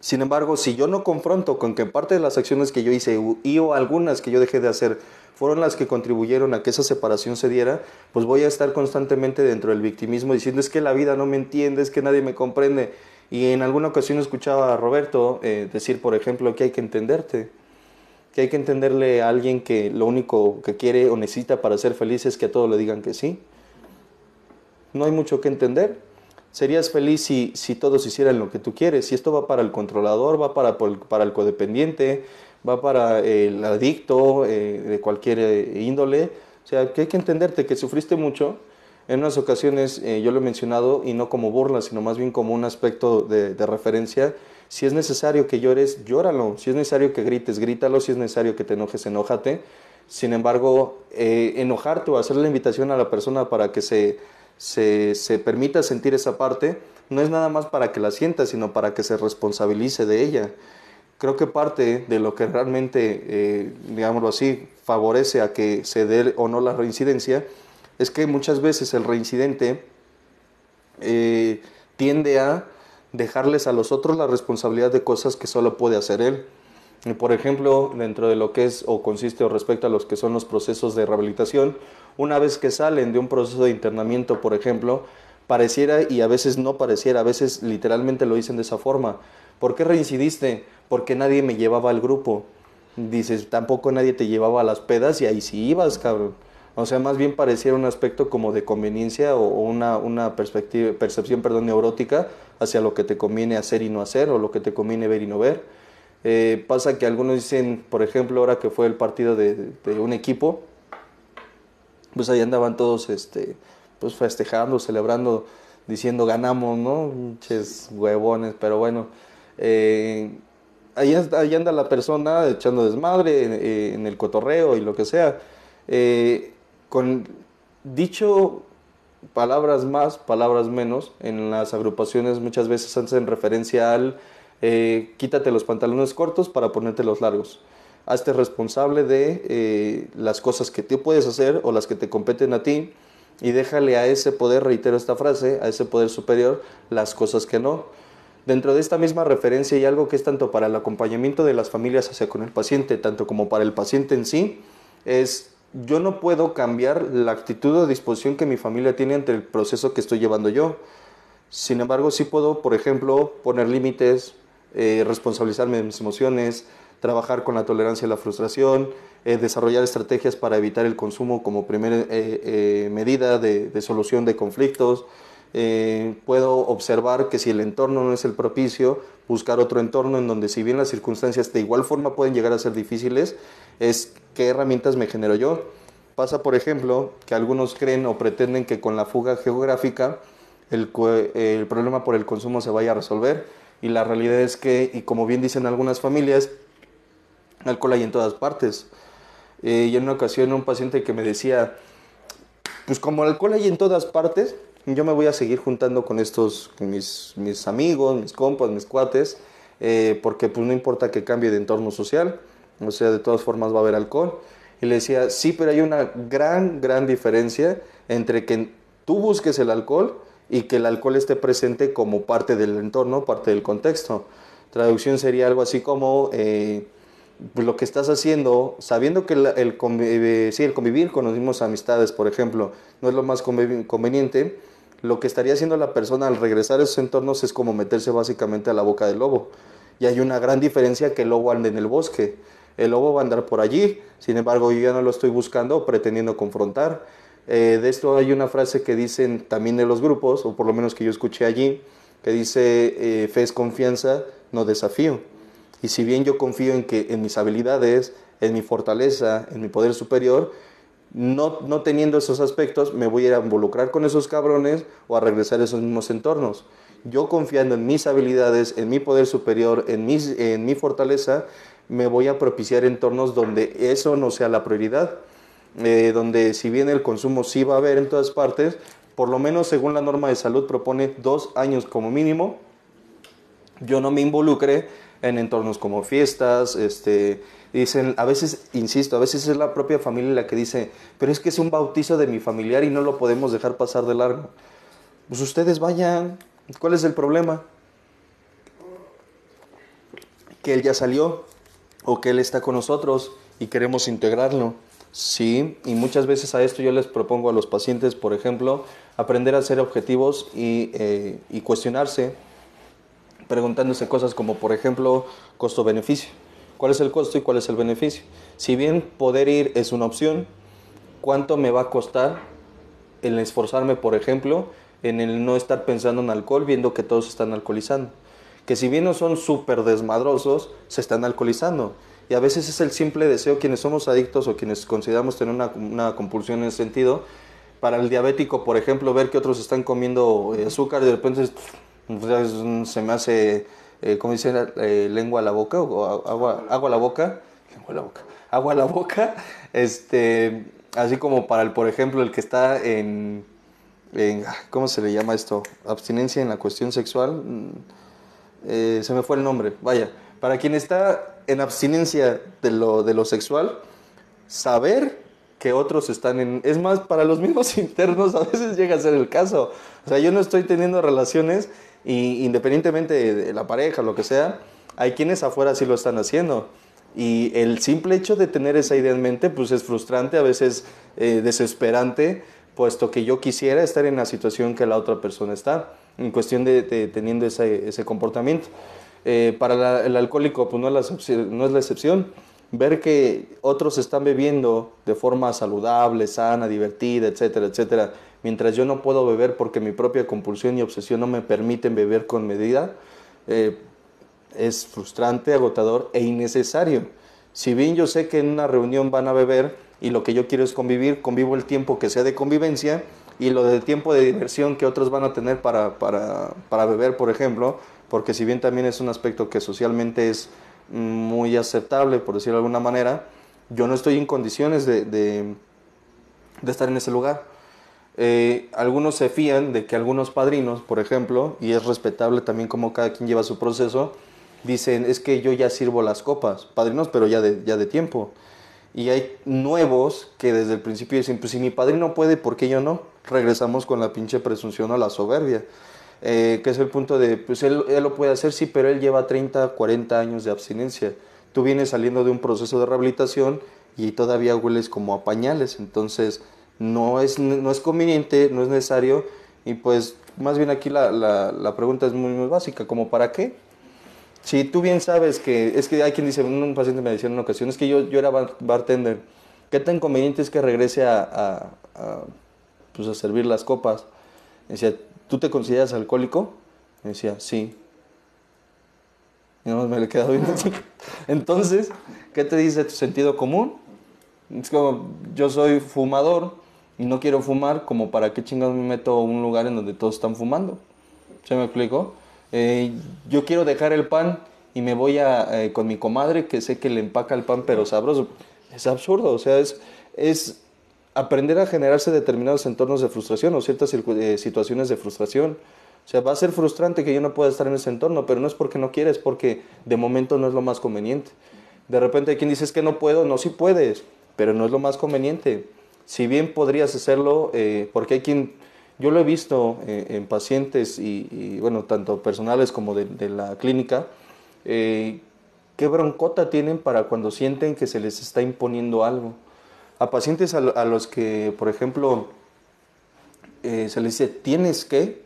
sin embargo, si yo no confronto con que parte de las acciones que yo hice y o algunas que yo dejé de hacer fueron las que contribuyeron a que esa separación se diera, pues voy a estar constantemente dentro del victimismo diciendo es que la vida no me entiende, es que nadie me comprende. Y en alguna ocasión escuchaba a Roberto eh, decir, por ejemplo, que hay que entenderte, que hay que entenderle a alguien que lo único que quiere o necesita para ser feliz es que a todo le digan que sí. No hay mucho que entender, Serías feliz si, todos hicieran lo que tú quieres. Si esto va para el controlador, va para, para el codependiente, va para el adicto eh, de cualquier eh, índole. O sea, que hay que entenderte que sufriste mucho. En unas ocasiones eh, yo lo he mencionado y no como burla, sino más bien como un aspecto de, referencia. Si es necesario que llores, llóralo. Si es necesario que grites, grítalo. Si es necesario que te enojes, enójate. Sin embargo, enojarte o hacer la invitación a la persona para que se se, permita sentir esa parte, no es nada más para que la sienta, sino para que se responsabilice de ella. Creo que parte de lo que realmente, eh, digámoslo así, favorece a que se dé o no la reincidencia, es que muchas veces el reincidente eh, tiende a dejarles a los otros la responsabilidad de cosas que solo puede hacer él. Por ejemplo, dentro de lo que es o consiste o respecto a los que son los procesos de rehabilitación, una vez que salen de un proceso de internamiento, por ejemplo, pareciera y a veces no pareciera, a veces literalmente lo dicen de esa forma. ¿Por qué reincidiste? Porque nadie me llevaba al grupo. Dices, tampoco nadie te llevaba a las pedas y ahí sí ibas, cabrón. O sea, más bien pareciera un aspecto como de conveniencia o, una, percepción perdón, neurótica hacia lo que te conviene hacer y no hacer o lo que te conviene ver y no ver eh, pasa que algunos dicen, por ejemplo, ahora que fue el partido de, un equipo, pues ahí andaban todos este, pues festejando, celebrando, diciendo ganamos, ¿no? huevones, pero bueno. Eh, ahí, anda la persona echando desmadre en, el cotorreo y lo que sea. Eh, con dicho palabras más, palabras menos, en las agrupaciones muchas veces antes en referencia al eh, quítate los pantalones cortos para ponerte los largos. Hazte responsable de eh, las cosas que tú puedes hacer o las que te competen a ti y déjale a ese poder, reitero esta frase, a ese poder superior las cosas que no. Dentro de esta misma referencia hay algo que es tanto para el acompañamiento de las familias hacia con el paciente, tanto como para el paciente en sí, es yo no puedo cambiar la actitud o disposición que mi familia tiene ante el proceso que estoy llevando yo. Sin embargo, sí puedo, por ejemplo, poner límites, eh, responsabilizarme de mis emociones, trabajar con la tolerancia y la frustración, eh, desarrollar estrategias para evitar el consumo como primera eh, medida de, solución de conflictos. puedo observar que si el entorno no es el propicio, buscar otro entorno en donde si bien las circunstancias de igual forma pueden llegar a ser difíciles, es qué herramientas me genero yo. Pasa, por ejemplo, que algunos creen o pretenden que con la fuga geográfica el problema por el consumo se vaya a resolver y la realidad es que, y como bien dicen algunas familias, alcohol hay en todas partes. Eh, y en una ocasión un paciente que me decía, pues como alcohol hay en todas partes, yo me voy a seguir juntando con estos, con mis, mis amigos, mis compas, mis cuates, eh, porque pues no importa que cambie de entorno social, o sea, de todas formas va a haber alcohol. Y le decía, sí, pero hay una gran, gran diferencia entre que tú busques el alcohol y que el alcohol esté presente como parte del entorno, parte del contexto. Traducción sería algo así como eh, lo que estás haciendo, sabiendo que el, eh, el convivir con los mismos amistades, por ejemplo, no es lo más conveniente, lo que estaría haciendo la persona al regresar a esos entornos es como meterse básicamente a la boca del lobo. Y hay una gran diferencia que el lobo anda en el bosque. El lobo va a andar por allí, sin embargo yo ya no lo estoy buscando pretendiendo confrontar eh, de esto hay una frase que dicen también de los grupos, o por lo menos que yo escuché allí, que dice, eh, fe es confianza, no desafío. Y si bien yo confío en que en mis habilidades, en mi fortaleza, en mi poder superior, no, teniendo esos aspectos, me voy a, a involucrar con esos cabrones o a regresar a esos mismos entornos. Yo confiando en mis habilidades, en mi poder superior, en, en mi fortaleza, me voy a propiciar entornos donde eso no sea la prioridad eh, donde si bien el consumo sí va a haber en todas partes, por lo menos según la norma de salud propone dos años como mínimo, yo no me involucre en entornos como fiestas, este, dicen, a veces, insisto, a veces es la propia familia la que dice, pero es que es un bautizo de mi familiar y no lo podemos dejar pasar de largo. Pues ustedes vayan, ¿cuál es el problema? Que él ya salió o que él está con nosotros y queremos integrarlo. Sí, y muchas veces a esto yo les propongo a los pacientes, por ejemplo, aprender a ser objetivos eh, y, cuestionarse preguntándose cosas como, por ejemplo, costo-beneficio. ¿Cuál es el costo y cuál es el beneficio? Si bien poder ir es una opción, ¿cuánto me va a costar el esforzarme, por ejemplo, en el no estar pensando en alcohol, viendo que todos están alcoholizando? Que si bien no son súper desmadrosos, se están alcoholizando. Y a veces es el simple deseo, quienes somos adictos o quienes consideramos tener una, compulsión en ese sentido, para el diabético, por ejemplo, ver que otros están comiendo eh, azúcar y de repente se me hace, eh, ¿cómo dicen? Eh, lengua a la boca o agua, agua a la boca. Lengua a la boca. Agua a la boca. Este, así como para el, por ejemplo, el que está en, ah, ¿cómo se le llama esto? Abstinencia en la cuestión sexual. Mm, se me fue el nombre, vaya. Para quien está en abstinencia de lo, de lo sexual, saber que otros están en... Es más, para los mismos internos a veces llega a ser el caso. O sea, yo no estoy teniendo relaciones y independientemente de la pareja, lo que sea, hay quienes afuera sí lo están haciendo. Y el simple hecho de tener esa idea en mente, pues es frustrante, a veces eh, desesperante, puesto que yo quisiera estar en la situación que la otra persona está, en cuestión de, de teniendo ese, ese comportamiento. Eh, para el alcohólico pues no es, la, excepción. Ver que otros están bebiendo de forma saludable, sana, divertida, etcétera, etcétera, mientras yo no puedo beber porque mi propia compulsión y obsesión no me permiten beber con medida, eh, es frustrante, agotador e innecesario. Si bien yo sé que en una reunión van a beber y lo que yo quiero es convivir, convivo el tiempo que sea de convivencia y lo del tiempo de diversión que otros van a tener para beber, por ejemplo, porque si bien también es un aspecto que socialmente es mm, muy aceptable, por decirlo de alguna manera, yo no estoy en condiciones de, estar en ese lugar. Eh, algunos se fían de que algunos padrinos, por ejemplo, y es respetable también como cada quien lleva su proceso, dicen, es que yo ya sirvo las copas, padrinos, pero ya de, ya de tiempo. Y hay nuevos que desde el principio dicen, pues si mi padrino puede, ¿por qué yo no? Regresamos con la pinche presunción o la soberbia. Eh, que es el punto de, pues él, lo puede hacer, sí, pero él lleva 30, 40 años de abstinencia. Tú vienes saliendo de un proceso de rehabilitación y todavía hueles como a pañales, entonces no es, no es conveniente, no es necesario, y pues más bien aquí la, pregunta es muy, muy básica, como para qué? Si tú bien sabes que, es que hay quien dice, un paciente me decía en una ocasión, es que yo, yo era bartender, ¿qué tan conveniente es que regrese a, pues a servir las copas? Decía, ¿tú te consideras alcohólico? decía, sí. Y nada más me le Entonces, ¿qué te dice tu sentido común? Es como, yo soy fumador y no quiero fumar, como para qué chingados me meto a un lugar en donde todos están fumando. ¿Se me explicó? Eh, yo quiero dejar el pan y me voy eh, con mi comadre que sé que le empaca el pan pero sabroso. Es absurdo, o sea, es, es aprender a generarse determinados entornos de frustración o ciertas eh, situaciones de frustración. O sea, va a ser frustrante que yo no pueda estar en ese entorno, pero no es porque no quieres, porque de momento no es lo más conveniente. De repente hay quien dice es que no puedo, no, sí puedes, pero no es lo más conveniente. Si bien podrías hacerlo, eh, porque hay quien, yo lo he visto eh, en pacientes y, bueno, tanto personales como de, de la clínica, qué broncota tienen para cuando sienten que se les está imponiendo algo a pacientes a, los que, por ejemplo, eh, se les dice tienes que,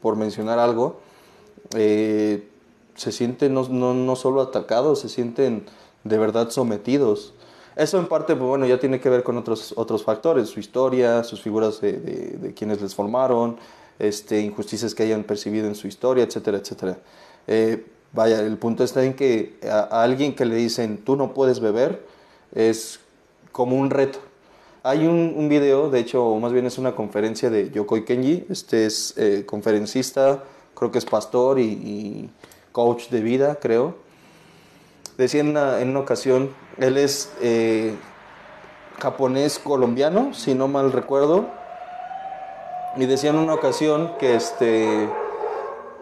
por mencionar algo, eh, se sienten no, no, no, solo atacados, se sienten de verdad sometidos. Eso en parte, pues, bueno, ya tiene que ver con otros, otros factores, su historia, sus figuras de, quienes les formaron, este, injusticias que hayan percibido en su historia, etcétera, etcétera. Eh, vaya, el punto está en que a, alguien que le dicen tú no puedes beber es como un reto. Hay un, video, de hecho, más bien es una conferencia de Yokoi Kenji, este es eh, conferencista, creo que es pastor y, coach de vida, creo. Decía en una, ocasión, él es eh, japonés colombiano, si no mal recuerdo, y decía en una ocasión que este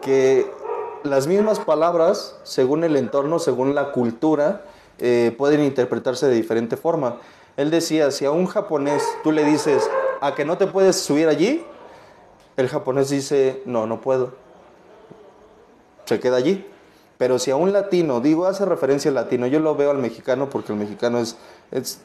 que las mismas palabras, según el entorno, según la cultura, eh, pueden interpretarse de diferente forma. Él decía, si a un japonés tú le dices, a que no te puedes subir allí, el japonés dice, no, no puedo. Se queda allí. Pero si a un latino, digo, hace referencia al latino, yo lo veo al mexicano porque el mexicano es,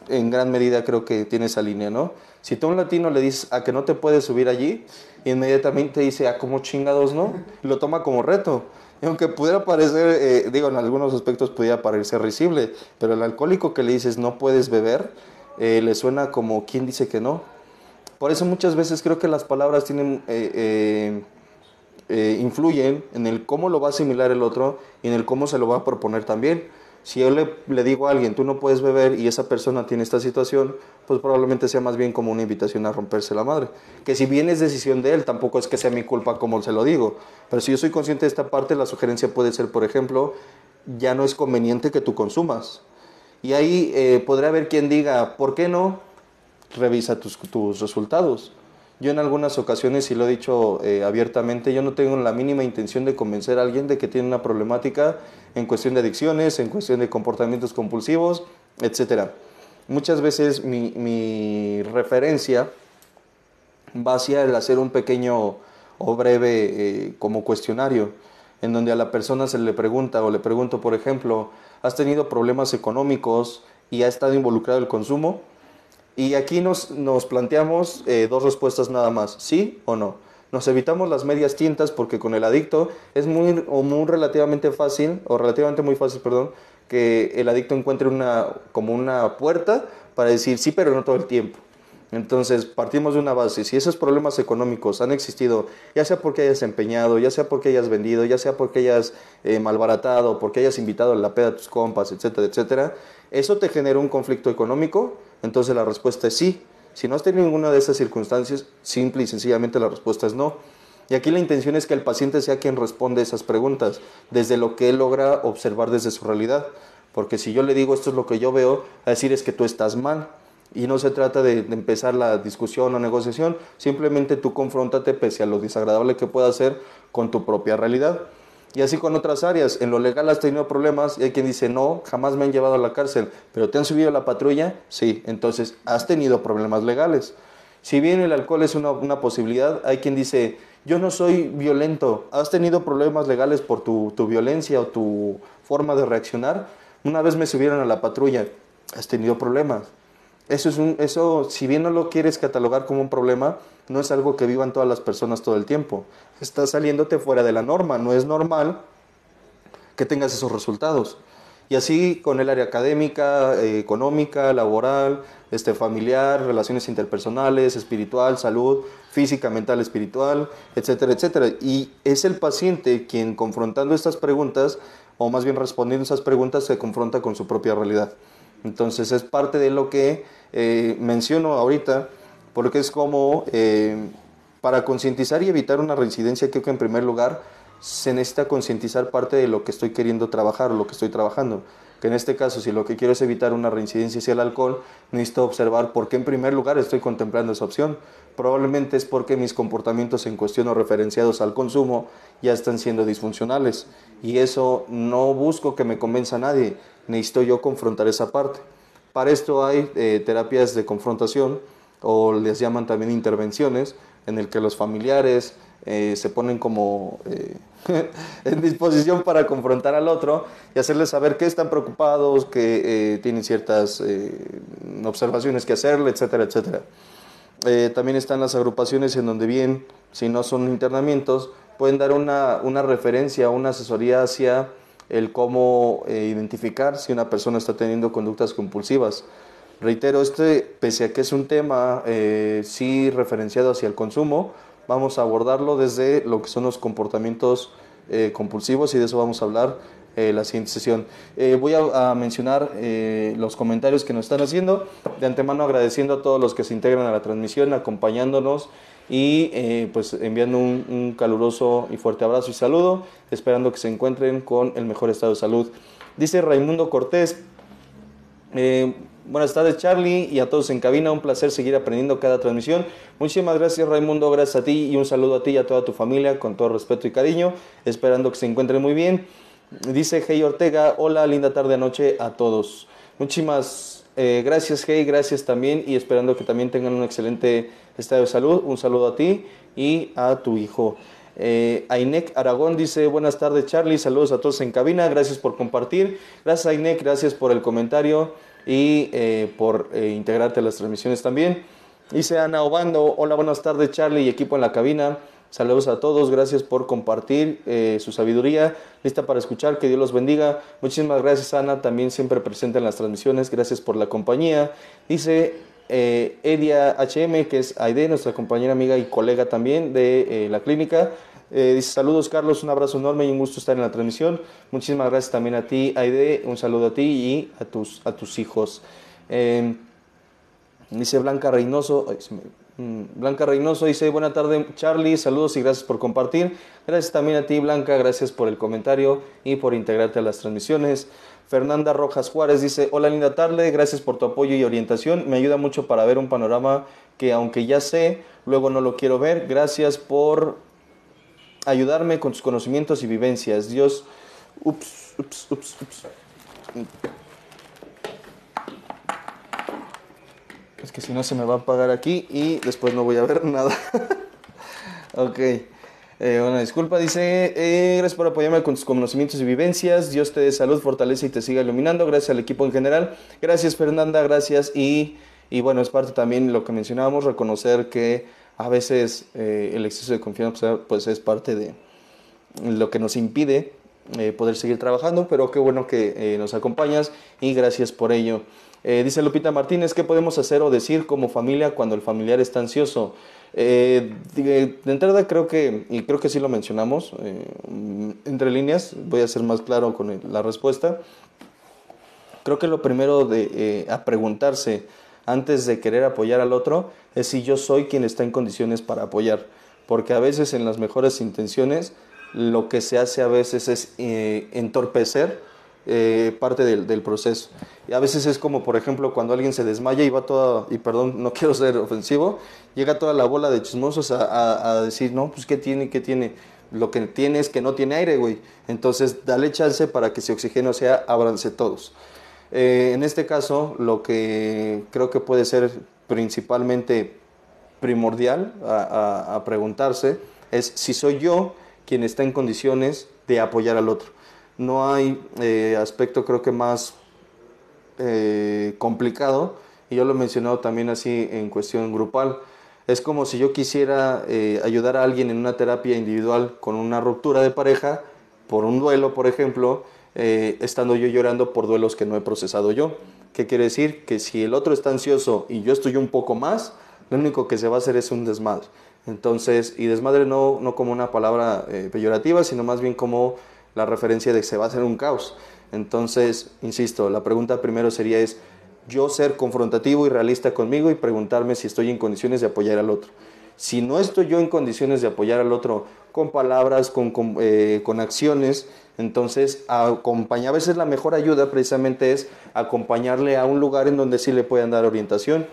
en gran medida creo que tiene esa línea, ¿no? Si tú a un latino le dices a que no te puedes subir allí, inmediatamente dice, a ah, como chingados, ¿no? Lo toma como reto. aunque pudiera parecer, eh, digo, en algunos aspectos pudiera parecer risible, pero el alcohólico que le dices no puedes beber, eh, le suena como quien dice que no. Por eso muchas veces creo que las palabras tienen, eh, eh, influyen en el cómo lo va a asimilar el otro y en el cómo se lo va a proponer también. Si yo le, le digo a alguien, tú no puedes beber y esa persona tiene esta situación, pues probablemente sea más bien como una invitación a romperse la madre. Que si bien es decisión de él, tampoco es que sea mi culpa como se lo digo. Pero si yo soy consciente de esta parte, la sugerencia puede ser, por ejemplo, ya no es conveniente que tú consumas y ahí eh, podrá haber quien diga, ¿por qué no? Revisa tus, resultados. Yo en algunas ocasiones, y lo he dicho eh, abiertamente, yo no tengo la mínima intención de convencer a alguien de que tiene una problemática en cuestión de adicciones, en cuestión de comportamientos compulsivos, etc. Muchas veces mi, referencia va hacia el hacer un pequeño o breve eh, como cuestionario, en donde a la persona se le pregunta o le pregunto, por ejemplo, has tenido problemas económicos y ha estado involucrado el consumo. Y aquí nos, nos planteamos eh, dos respuestas nada más, sí o no. Nos evitamos las medias tintas porque con el adicto es muy o muy relativamente fácil, o relativamente muy fácil, perdón, que el adicto encuentre una, como una puerta para decir sí, pero no todo el tiempo. Entonces, partimos de una base. Si esos problemas económicos han existido, ya sea porque hayas empeñado, ya sea porque hayas vendido, ya sea porque hayas eh, malbaratado, porque hayas invitado a la peda a tus compas, etcétera, etcétera, ¿eso te genera un conflicto económico? Entonces, la respuesta es sí. Si no has tenido ninguna de esas circunstancias, simple y sencillamente la respuesta es no. Y aquí la intención es que el paciente sea quien responde esas preguntas, desde lo que él logra observar desde su realidad. Porque si yo le digo esto es lo que yo veo, a decir es que tú estás mal. Y no se trata de, empezar la discusión o negociación, simplemente tú confróntate pese a lo desagradable que pueda ser con tu propia realidad. Y así con otras áreas, en lo legal has tenido problemas y hay quien dice, no, jamás me han llevado a la cárcel, pero te han subido a la patrulla, sí, entonces has tenido problemas legales. Si bien el alcohol es una, posibilidad, hay quien dice, yo no soy violento, has tenido problemas legales por tu, tu violencia o tu forma de reaccionar, una vez me subieron a la patrulla, has tenido problemas eso, es un, eso, si bien no lo quieres catalogar como un problema, no es algo que vivan todas las personas todo el tiempo. Estás saliéndote fuera de la norma. No es normal que tengas esos resultados. Y así con el área académica, eh, económica, laboral, este, familiar, relaciones interpersonales, espiritual, salud, física, mental, espiritual, etcétera, etcétera. Y es el paciente quien confrontando estas preguntas, o más bien respondiendo esas preguntas, se confronta con su propia realidad. Entonces es parte de lo que eh, menciono ahorita, porque es como eh, para concientizar y evitar una reincidencia, creo que en primer lugar se necesita concientizar parte de lo que estoy queriendo trabajar o lo que estoy trabajando. Que en este caso, si lo que quiero es evitar una reincidencia hacia el alcohol, necesito observar por qué en primer lugar estoy contemplando esa opción. Probablemente es porque mis comportamientos en cuestión o referenciados al consumo ya están siendo disfuncionales. Y eso no busco que me convenza a nadie, necesito yo confrontar esa parte. Para esto hay eh, terapias de confrontación o les llaman también intervenciones en el que los familiares eh, se ponen como eh, en disposición para confrontar al otro y hacerles saber que están preocupados, que tienen ciertas observaciones que hacerle, etcétera, etcétera. también están las agrupaciones en donde bien, si no son internamientos, pueden dar una, una referencia, una asesoría hacia el cómo eh, identificar si una persona está teniendo conductas compulsivas. Reitero, este, pese a que es un tema eh, sí referenciado hacia el consumo, vamos a abordarlo desde lo que son los comportamientos eh, compulsivos y de eso vamos a hablar eh, la siguiente sesión. voy a, mencionar los comentarios que nos están haciendo. De antemano agradeciendo a todos los que se integran a la transmisión, acompañándonos y eh, pues enviando un, caluroso y fuerte abrazo y saludo, esperando que se encuentren con el mejor estado de salud. Dice Raimundo Cortés, eh, buenas tardes Charlie y a todos en cabina, un placer seguir aprendiendo cada transmisión. Muchísimas gracias Raimundo, gracias a ti y un saludo a ti y a toda tu familia con todo respeto y cariño, esperando que se encuentren muy bien. Dice Hey Ortega, hola, linda tarde noche a todos. Muchísimas eh, gracias Hey, gracias también y esperando que también tengan un excelente Estado de Salud. Un saludo a ti y a tu hijo. Eh, Aragón dice, buenas tardes Charlie, saludos a todos en cabina, gracias por compartir. Gracias Ainek, gracias por el comentario y eh, por eh, integrarte a las transmisiones también. Dice Ana Obando, hola, buenas tardes Charlie y equipo en la cabina. Saludos a todos, gracias por compartir eh, su sabiduría, lista para escuchar, que Dios los bendiga. Muchísimas gracias Ana, también siempre presente en las transmisiones, gracias por la compañía. Dice eh, Edia HM, que es Aide, nuestra compañera, amiga y colega también de eh, la clínica. Eh, dice saludos Carlos, un abrazo enorme y un gusto estar en la transmisión. Muchísimas gracias también a ti, Aide, un saludo a ti y a tus, a tus hijos. Em, dice Blanca Reynoso, mm, Blanca Reynoso dice, buena tarde Charlie, saludos y gracias por compartir. Gracias también a ti Blanca, gracias por el comentario y por integrarte a las transmisiones. Fernanda Rojas Juárez dice, hola linda tarde, gracias por tu apoyo y orientación, me ayuda mucho para ver un panorama que aunque ya sé, luego no lo quiero ver, gracias por ayudarme con tus conocimientos y vivencias. Dios, ups, ups, ups, ups. Es que si no se me va a apagar aquí y después no voy a ver nada. ok. Eh, una disculpa, dice, eh, gracias por apoyarme con tus conocimientos y vivencias. Dios te dé salud, fortaleza y te siga iluminando. Gracias al equipo en general. Gracias Fernanda, gracias. Y, bueno, es parte también lo que mencionábamos, reconocer que a veces eh, el exceso de confianza pues es parte de lo que nos impide poder seguir trabajando, pero qué bueno que nos acompañas y gracias por ello. Eh, dice Lupita Martínez, ¿qué podemos hacer o decir como familia cuando el familiar está ansioso? Eh, de, entrada creo que, y creo que sí lo mencionamos, eh, entre líneas, voy a ser más claro con la respuesta, creo que lo primero de, a preguntarse antes de querer apoyar al otro es si yo soy quien está en condiciones para apoyar, porque a veces en las mejores intenciones lo que se hace a veces es entorpecer eh, parte del, proceso. Y a veces es como, por ejemplo, cuando alguien se desmaya y va toda, y perdón, no quiero ser ofensivo, llega toda la bola de chismosos a, decir, no, pues qué tiene, qué tiene. Lo que tiene es que no tiene aire, güey. Entonces, dale chance para que ese oxígeno sea, abranse todos. Eh, en este caso, lo que creo que puede ser principalmente primordial a, preguntarse es si soy yo quien está en condiciones de apoyar al otro. No hay eh, aspecto creo que más eh, complicado, y yo lo he mencionado también así en cuestión grupal. Es como si yo quisiera eh, ayudar a alguien en una terapia individual con una ruptura de pareja, por un duelo, por ejemplo, estando yo llorando por duelos que no he procesado yo. ¿Qué quiere decir? Que si el otro está ansioso y yo estoy un poco más, lo único que se va a hacer es un desmadre. Entonces, y desmadre no, no como una palabra peyorativa, sino más bien como la referencia de que se va a hacer un caos. Entonces, insisto, la pregunta primero sería es yo ser confrontativo y realista conmigo y preguntarme si estoy en condiciones de apoyar al otro. Si no estoy yo en condiciones de apoyar al otro con palabras, con, eh, acciones, entonces acompañar, a veces la mejor ayuda precisamente es acompañarle a un lugar en donde sí le puedan dar orientación.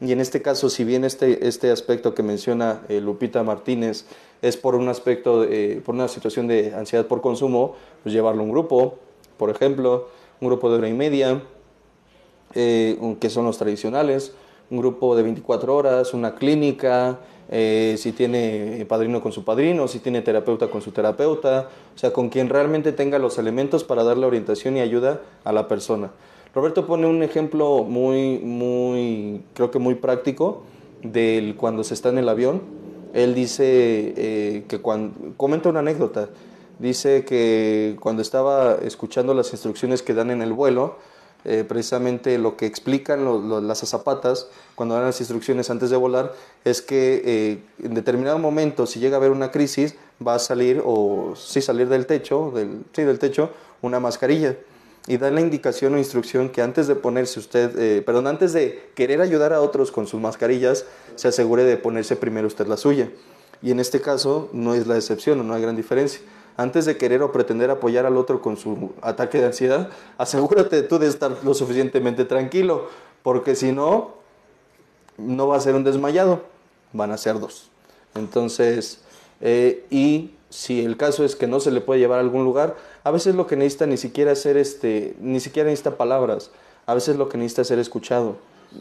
Y en este caso, si bien este, este aspecto que menciona eh, Lupita Martínez es por un aspecto, eh, por una situación de ansiedad por consumo, pues llevarlo a un grupo, por ejemplo, un grupo de hora y media, eh, que son los tradicionales, un grupo de 24 horas, una clínica, eh, si tiene padrino con su padrino, si tiene terapeuta con su terapeuta, o sea, con quien realmente tenga los elementos para darle orientación y ayuda a la persona. Roberto pone un ejemplo muy, muy, creo que muy práctico del cuando se está en el avión, él dice eh, que cuando, comenta una anécdota, dice que cuando estaba escuchando las instrucciones que dan en el vuelo, eh, precisamente lo que explican las azapatas cuando dan las instrucciones antes de volar es que eh, en determinado momento si llega a haber una crisis va a salir o sí salir del techo sí, del techo una mascarilla y da la indicación o instrucción que antes de ponerse usted, eh, perdón, antes de querer ayudar a otros con sus mascarillas, se asegure de ponerse primero usted la suya. Y en este caso no es la excepción, no hay gran diferencia. Antes de querer o pretender apoyar al otro con su ataque de ansiedad, asegúrate tú de estar lo suficientemente tranquilo, porque si no, no va a ser un desmayado, van a ser dos. Entonces, eh, y si el caso es que no se le puede llevar a algún lugar, a veces lo que necesita ni siquiera hacer este, ni siquiera necesita palabras, a veces lo que necesita ser escuchado.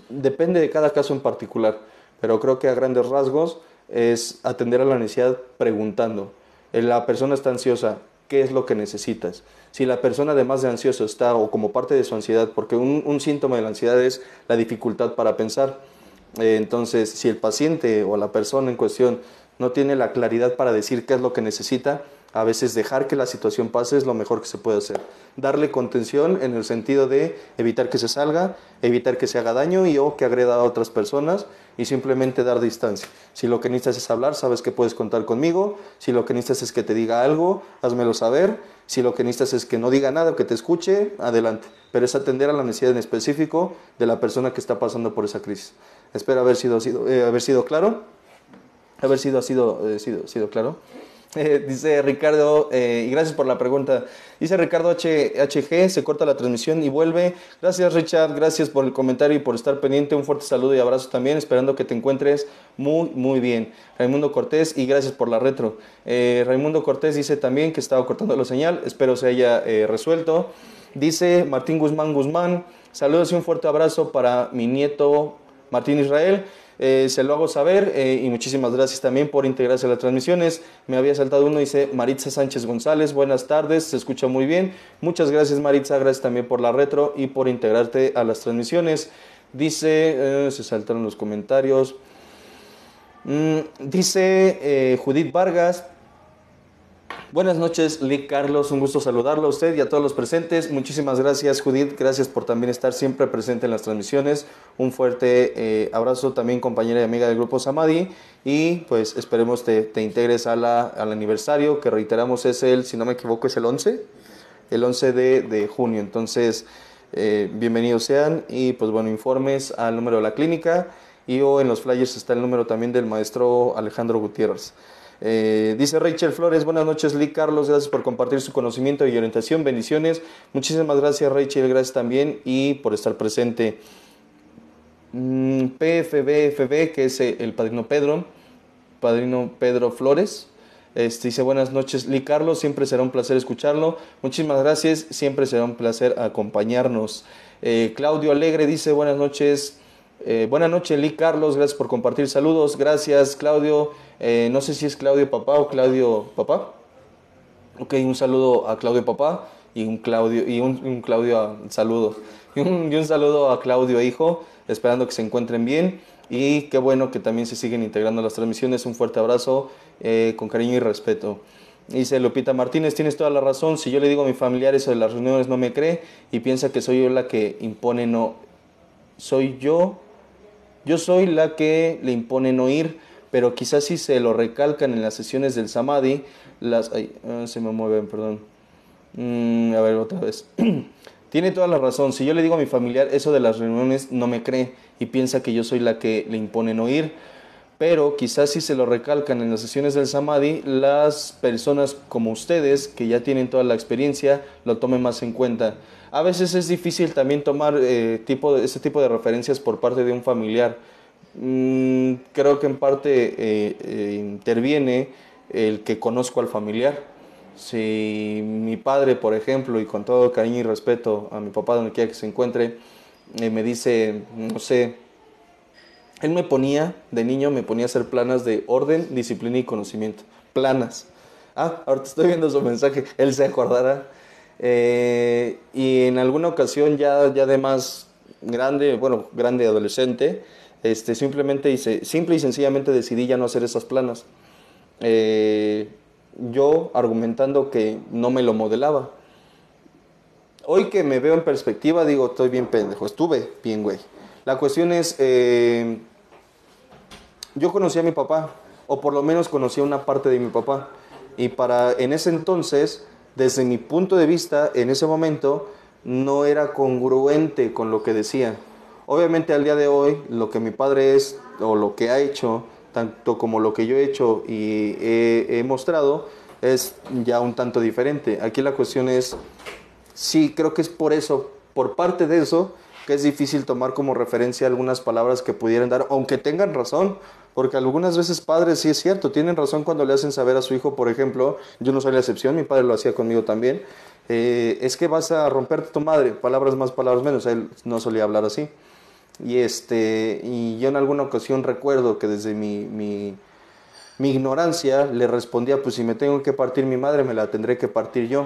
Depende de cada caso en particular, pero creo que a grandes rasgos es atender a la necesidad preguntando. Eh, la persona está ansiosa, ¿qué es lo que necesitas? Si la persona además de ansioso está o como parte de su ansiedad, porque un síntoma de la ansiedad es la dificultad para pensar, eh, entonces, si el paciente o la persona en cuestión no tiene la claridad para decir qué es lo que necesita, a veces dejar que la situación pase es lo mejor que se puede hacer. Darle contención en el sentido de evitar que se salga, evitar que se haga daño y o que agreda a otras personas y simplemente dar distancia. Si lo que necesitas es hablar, sabes que puedes contar conmigo. Si lo que necesitas es que te diga algo, házmelo saber. Si lo que necesitas es que no diga nada, o que te escuche, adelante. Pero es atender a la necesidad en específico de la persona que está pasando por esa crisis. Espero haber sido, eh, haber sido claro haber sido, ha sido, eh, sido, sido claro. Eh, dice Ricardo, eh, y gracias por la pregunta. Dice Ricardo H, HG, se corta la transmisión y vuelve. Gracias Richard, gracias por el comentario y por estar pendiente. Un fuerte saludo y abrazo también, esperando que te encuentres muy, muy bien. Raimundo Cortés, y gracias por la retro. Raimundo Cortés dice también que estaba cortando la señal, espero se haya resuelto. Dice Martín Guzmán Guzmán, saludos y un fuerte abrazo para mi nieto Martín Israel. Eh, se lo hago saber eh, y muchísimas gracias también por integrarse a las transmisiones. Me había saltado uno, dice Maritza Sánchez González, buenas tardes, se escucha muy bien. Muchas gracias Maritza, gracias también por la retro y por integrarte a las transmisiones. Dice, eh, se saltaron los comentarios. Mm, dice Judith Vargas, Buenas noches, Lee Carlos. Un gusto saludarlo a usted y a todos los presentes. Muchísimas gracias, Judith. Gracias por también estar siempre presente en las transmisiones. Un fuerte eh, abrazo también, compañera y amiga del grupo Samadi. Y pues esperemos que te integres al aniversario, que reiteramos es el, si no me equivoco, es el 11, el 11 de, junio. Entonces, eh, bienvenidos sean y pues bueno, informes al número de la clínica y o oh, en los flyers está el número también del maestro Alejandro Gutiérrez. Eh, dice Rachel Flores, buenas noches Lee Carlos, gracias por compartir su conocimiento y orientación, bendiciones. Muchísimas gracias Rachel, gracias también y por estar presente. Mm, PFBFB, que es eh, el padrino Pedro, padrino Pedro Flores. Este, dice buenas noches Lee Carlos, siempre será un placer escucharlo. Muchísimas gracias, siempre será un placer acompañarnos. Eh, Claudio Alegre dice buenas noches. Eh, buenas noches, Lee Carlos, gracias por compartir saludos. Gracias, Claudio. Eh, no sé si es Claudio Papá o Claudio Papá. Ok, un saludo a Claudio Papá y un Claudio, y un, Claudio a, saludo. Y un, saludo a Claudio Hijo, esperando que se encuentren bien. Y qué bueno que también se siguen integrando las transmisiones. Un fuerte abrazo, eh, con cariño y respeto. Dice Lupita Martínez, tienes toda la razón. Si yo le digo a mis familiares sobre de las reuniones no me cree y piensa que soy yo la que impone, no. Soy yo yo soy la que le imponen oír pero quizás si se lo recalcan en las sesiones del samadhi, las... Ah, se me mueven, perdón. Mm, a ver, otra vez. Tiene toda la razón. Si yo le digo a mi familiar eso de las reuniones, no me cree y piensa que yo soy la que le imponen oír Pero quizás si se lo recalcan en las sesiones del samadhi, las personas como ustedes, que ya tienen toda la experiencia, lo tomen más en cuenta. A veces es difícil también tomar eh, tipo, ese tipo de referencias por parte de un familiar. Mm, creo que en parte eh, eh, interviene el que conozco al familiar. Si mi padre, por ejemplo, y con todo cariño y respeto a mi papá donde quiera que se encuentre, me dice, no sé, él me ponía, de niño, me ponía a hacer planas de orden, disciplina y conocimiento. Planas. Ah, ahorita estoy viendo su mensaje, él se acordará. Eh, y en alguna ocasión ya, ya de más grande, bueno, grande adolescente, este, simplemente hice, simple y sencillamente decidí ya no hacer esas planas. Eh, yo argumentando que no me lo modelaba. Hoy que me veo en perspectiva, digo, estoy bien pendejo, estuve bien, güey. La cuestión es, eh, yo conocí a mi papá, o por lo menos conocí a una parte de mi papá. Y para en ese entonces desde mi punto de vista, en ese momento, no era congruente con lo que decía. Obviamente al día de hoy, lo que mi padre es o lo que ha hecho, tanto como lo que yo he hecho y he, mostrado, es ya un tanto diferente. Aquí la cuestión es, sí, creo que es por eso, por parte de eso, que es difícil tomar como referencia algunas palabras que pudieran dar, aunque tengan razón, porque algunas veces padres, sí es cierto, tienen razón cuando le hacen saber a su hijo, por ejemplo, yo no soy la excepción, mi padre lo hacía conmigo también, eh, es que vas a romperte tu madre, palabras más, palabras menos, él no solía hablar así. Y, este, y yo en alguna ocasión recuerdo que desde mi, mi, mi ignorancia le respondía, pues si me tengo que partir mi madre, me la tendré que partir yo.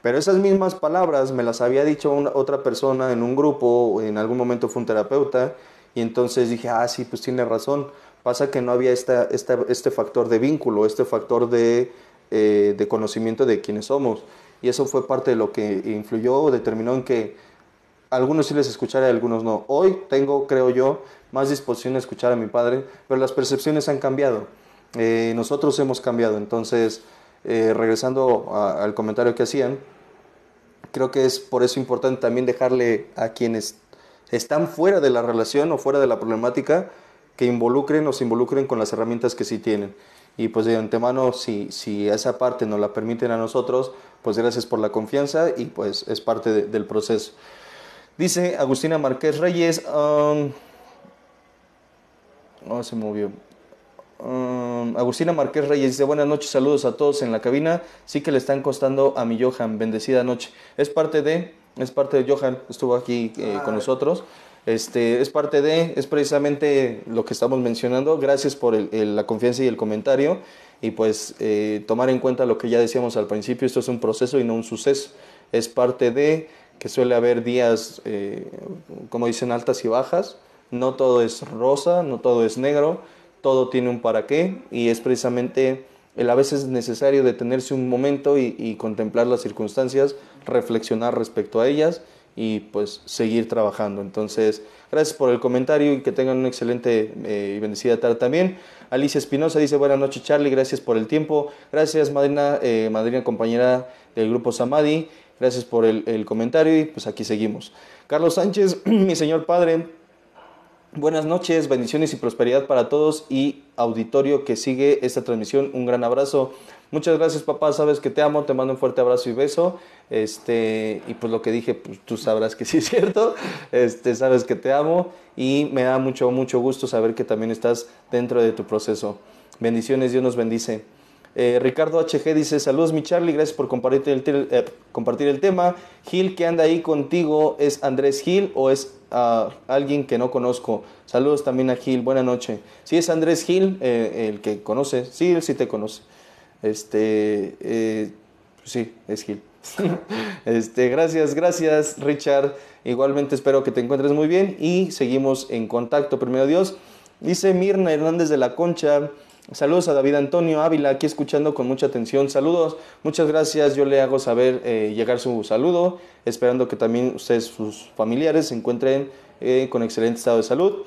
Pero esas mismas palabras me las había dicho una, otra persona en un grupo, en algún momento fue un terapeuta, y entonces dije, ah, sí, pues tiene razón. Pasa que no había este factor de vínculo, este factor eh, de, conocimiento de quiénes somos. Y eso fue parte de lo que influyó o determinó en que algunos sí les escuchara y algunos no. Hoy tengo, creo yo, más disposición a escuchar a mi padre, pero las percepciones han cambiado. Eh, nosotros hemos cambiado. Entonces, eh, regresando al comentario que hacían, creo que es por eso importante también dejarle a quienes están fuera de la relación o fuera de la problemática que involucren o se involucren con las herramientas que sí tienen. Y pues de antemano, si, si esa parte nos la permiten a nosotros, pues gracias por la confianza y pues es parte del proceso. Dice Agustina Márquez Reyes, um, no se movió. Um, Agustina Márquez Reyes dice buenas noches, saludos a todos en la cabina. Sí que le están costando a mi Johan, bendecida noche. Es parte de, es parte de Johan, estuvo aquí eh, con ah. nosotros. Este, es parte de, es precisamente lo que estamos mencionando. Gracias por la confianza y el comentario. Y pues eh, tomar en cuenta lo que ya decíamos al principio, esto es un proceso y no un suceso. Es parte de que suele haber días, eh, como dicen, altas y bajas. No todo es rosa, no todo es negro, todo tiene un para qué y es precisamente el a veces es necesario detenerse un momento y contemplar las circunstancias, reflexionar respecto a ellas y pues seguir trabajando. Entonces, gracias por el comentario y que tengan una excelente eh, y bendecida tarde también. Alicia Espinosa dice buenas noches Charlie, gracias por el tiempo. Gracias madrina, eh, madrina compañera del grupo Samadi, gracias por el, el comentario y pues aquí seguimos. Carlos Sánchez, mi señor padre, Buenas noches, bendiciones y prosperidad para todos y auditorio que sigue esta transmisión. Un gran abrazo. Muchas gracias, papá. Sabes que te amo, te mando un fuerte abrazo y beso. Este, y pues lo que dije, pues tú sabrás que sí es cierto. Este, sabes que te amo y me da mucho, mucho gusto saber que también estás dentro de tu proceso. Bendiciones, Dios nos bendice. Eh, Ricardo HG dice, saludos mi Charlie, gracias por compartir el, eh, compartir el tema. Gil, que anda ahí contigo? ¿Es Andrés Gil o es ah, alguien que no conozco? Saludos también a Gil, buena noche. Si sí, es Andrés Gil, eh, el que conoce, sí, él sí te conoce. Este, eh, pues sí, es Gil. este, gracias, gracias Richard. Igualmente espero que te encuentres muy bien y seguimos en contacto, primero Dios. Dice Mirna Hernández de la Concha. Saludos a David Antonio Ávila, aquí escuchando con mucha atención. Saludos, muchas gracias. Yo le hago saber eh, llegar su saludo, esperando que también ustedes, sus familiares, se encuentren eh, con excelente estado de salud.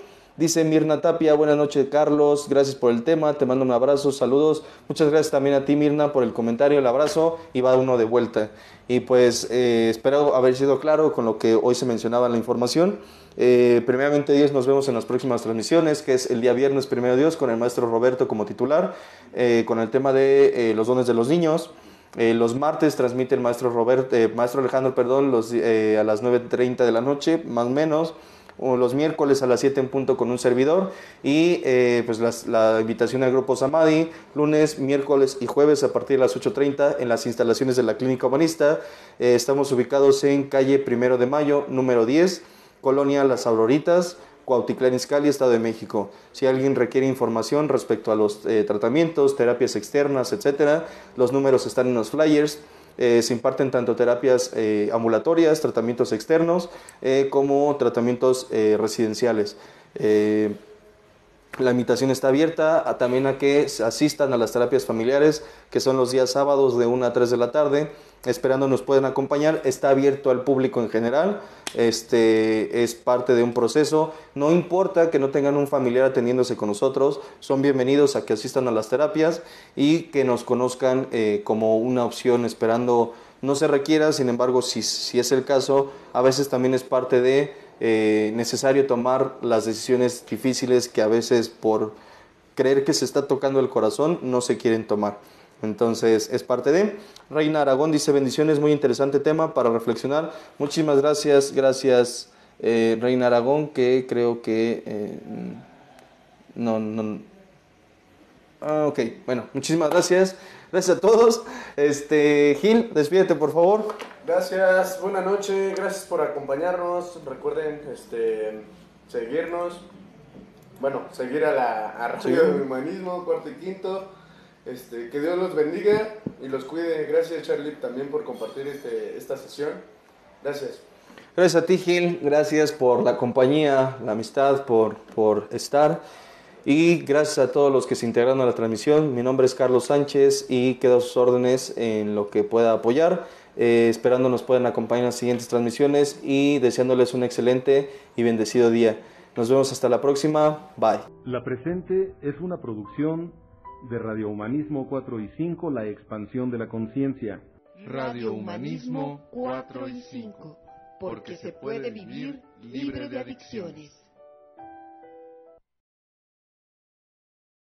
Dice Mirna Tapia, buenas noches Carlos, gracias por el tema, te mando un abrazo, saludos. Muchas gracias también a ti Mirna por el comentario, el abrazo y va uno de vuelta. Y pues eh, espero haber sido claro con lo que hoy se mencionaba en la información. Eh, primeramente nos vemos en las próximas transmisiones, que es el día viernes, primero Dios, con el maestro Roberto como titular, eh, con el tema de eh, los dones de los niños. los martes transmite el maestro, Roberto maestro Alejandro perdón, los, a las 9.30 de la noche, más o menos los miércoles a las 7 en punto con un servidor y eh, pues la invitación al grupo samadi lunes, miércoles y jueves a partir de las 8.30 en las instalaciones de la clínica humanista. Eh, estamos ubicados en calle Primero de Mayo, número 10, Colonia Las Auroritas. Cuautitlán Izcalli, Estado de México. Si alguien requiere información respecto a los eh, tratamientos, terapias externas, etcétera, los números están en los flyers. Eh, se imparten tanto terapias eh, ambulatorias, tratamientos externos, eh, como tratamientos residenciales. La invitación está abierta a, también a que asistan a las terapias familiares, que son los días sábados de 1 a 3 de la tarde. Esperando nos pueden acompañar. Está abierto al público en general. Este es parte de un proceso. No importa que no tengan un familiar atendiéndose con nosotros. Son bienvenidos a que asistan a las terapias y que nos conozcan eh, como una opción esperando no se requiera. Sin embargo, si es el caso, a veces también es parte de eh, necesario tomar las decisiones difíciles que a veces por creer que se está tocando el corazón no se quieren tomar. Entonces es parte de. Reina Aragón dice bendiciones, muy interesante tema para reflexionar. Muchísimas gracias, gracias eh, Reina Aragón, que creo que... Eh, no, no. Ah, ok, bueno, muchísimas gracias. Gracias a todos. Este, Gil, despídete por favor. Gracias, buena noche, gracias por acompañarnos. Recuerden este, seguirnos. Bueno, seguir a la a Radio Humanismo, cuarto y quinto. Este, que Dios los bendiga y los cuide. Gracias, Charlie, también por compartir este, esta sesión. Gracias. Gracias a ti, Gil. Gracias por la compañía, la amistad, por, por estar. Y gracias a todos los que se integraron a la transmisión. Mi nombre es Carlos Sánchez y quedo a sus órdenes en lo que pueda apoyar. Eh, esperando nos puedan acompañar en las siguientes transmisiones y deseándoles un excelente y bendecido día. Nos vemos hasta la próxima. Bye. La presente es una producción de Radio Humanismo 4 y 5, la expansión de la conciencia. Radio Humanismo 4 y 5, porque se puede vivir libre de adicciones.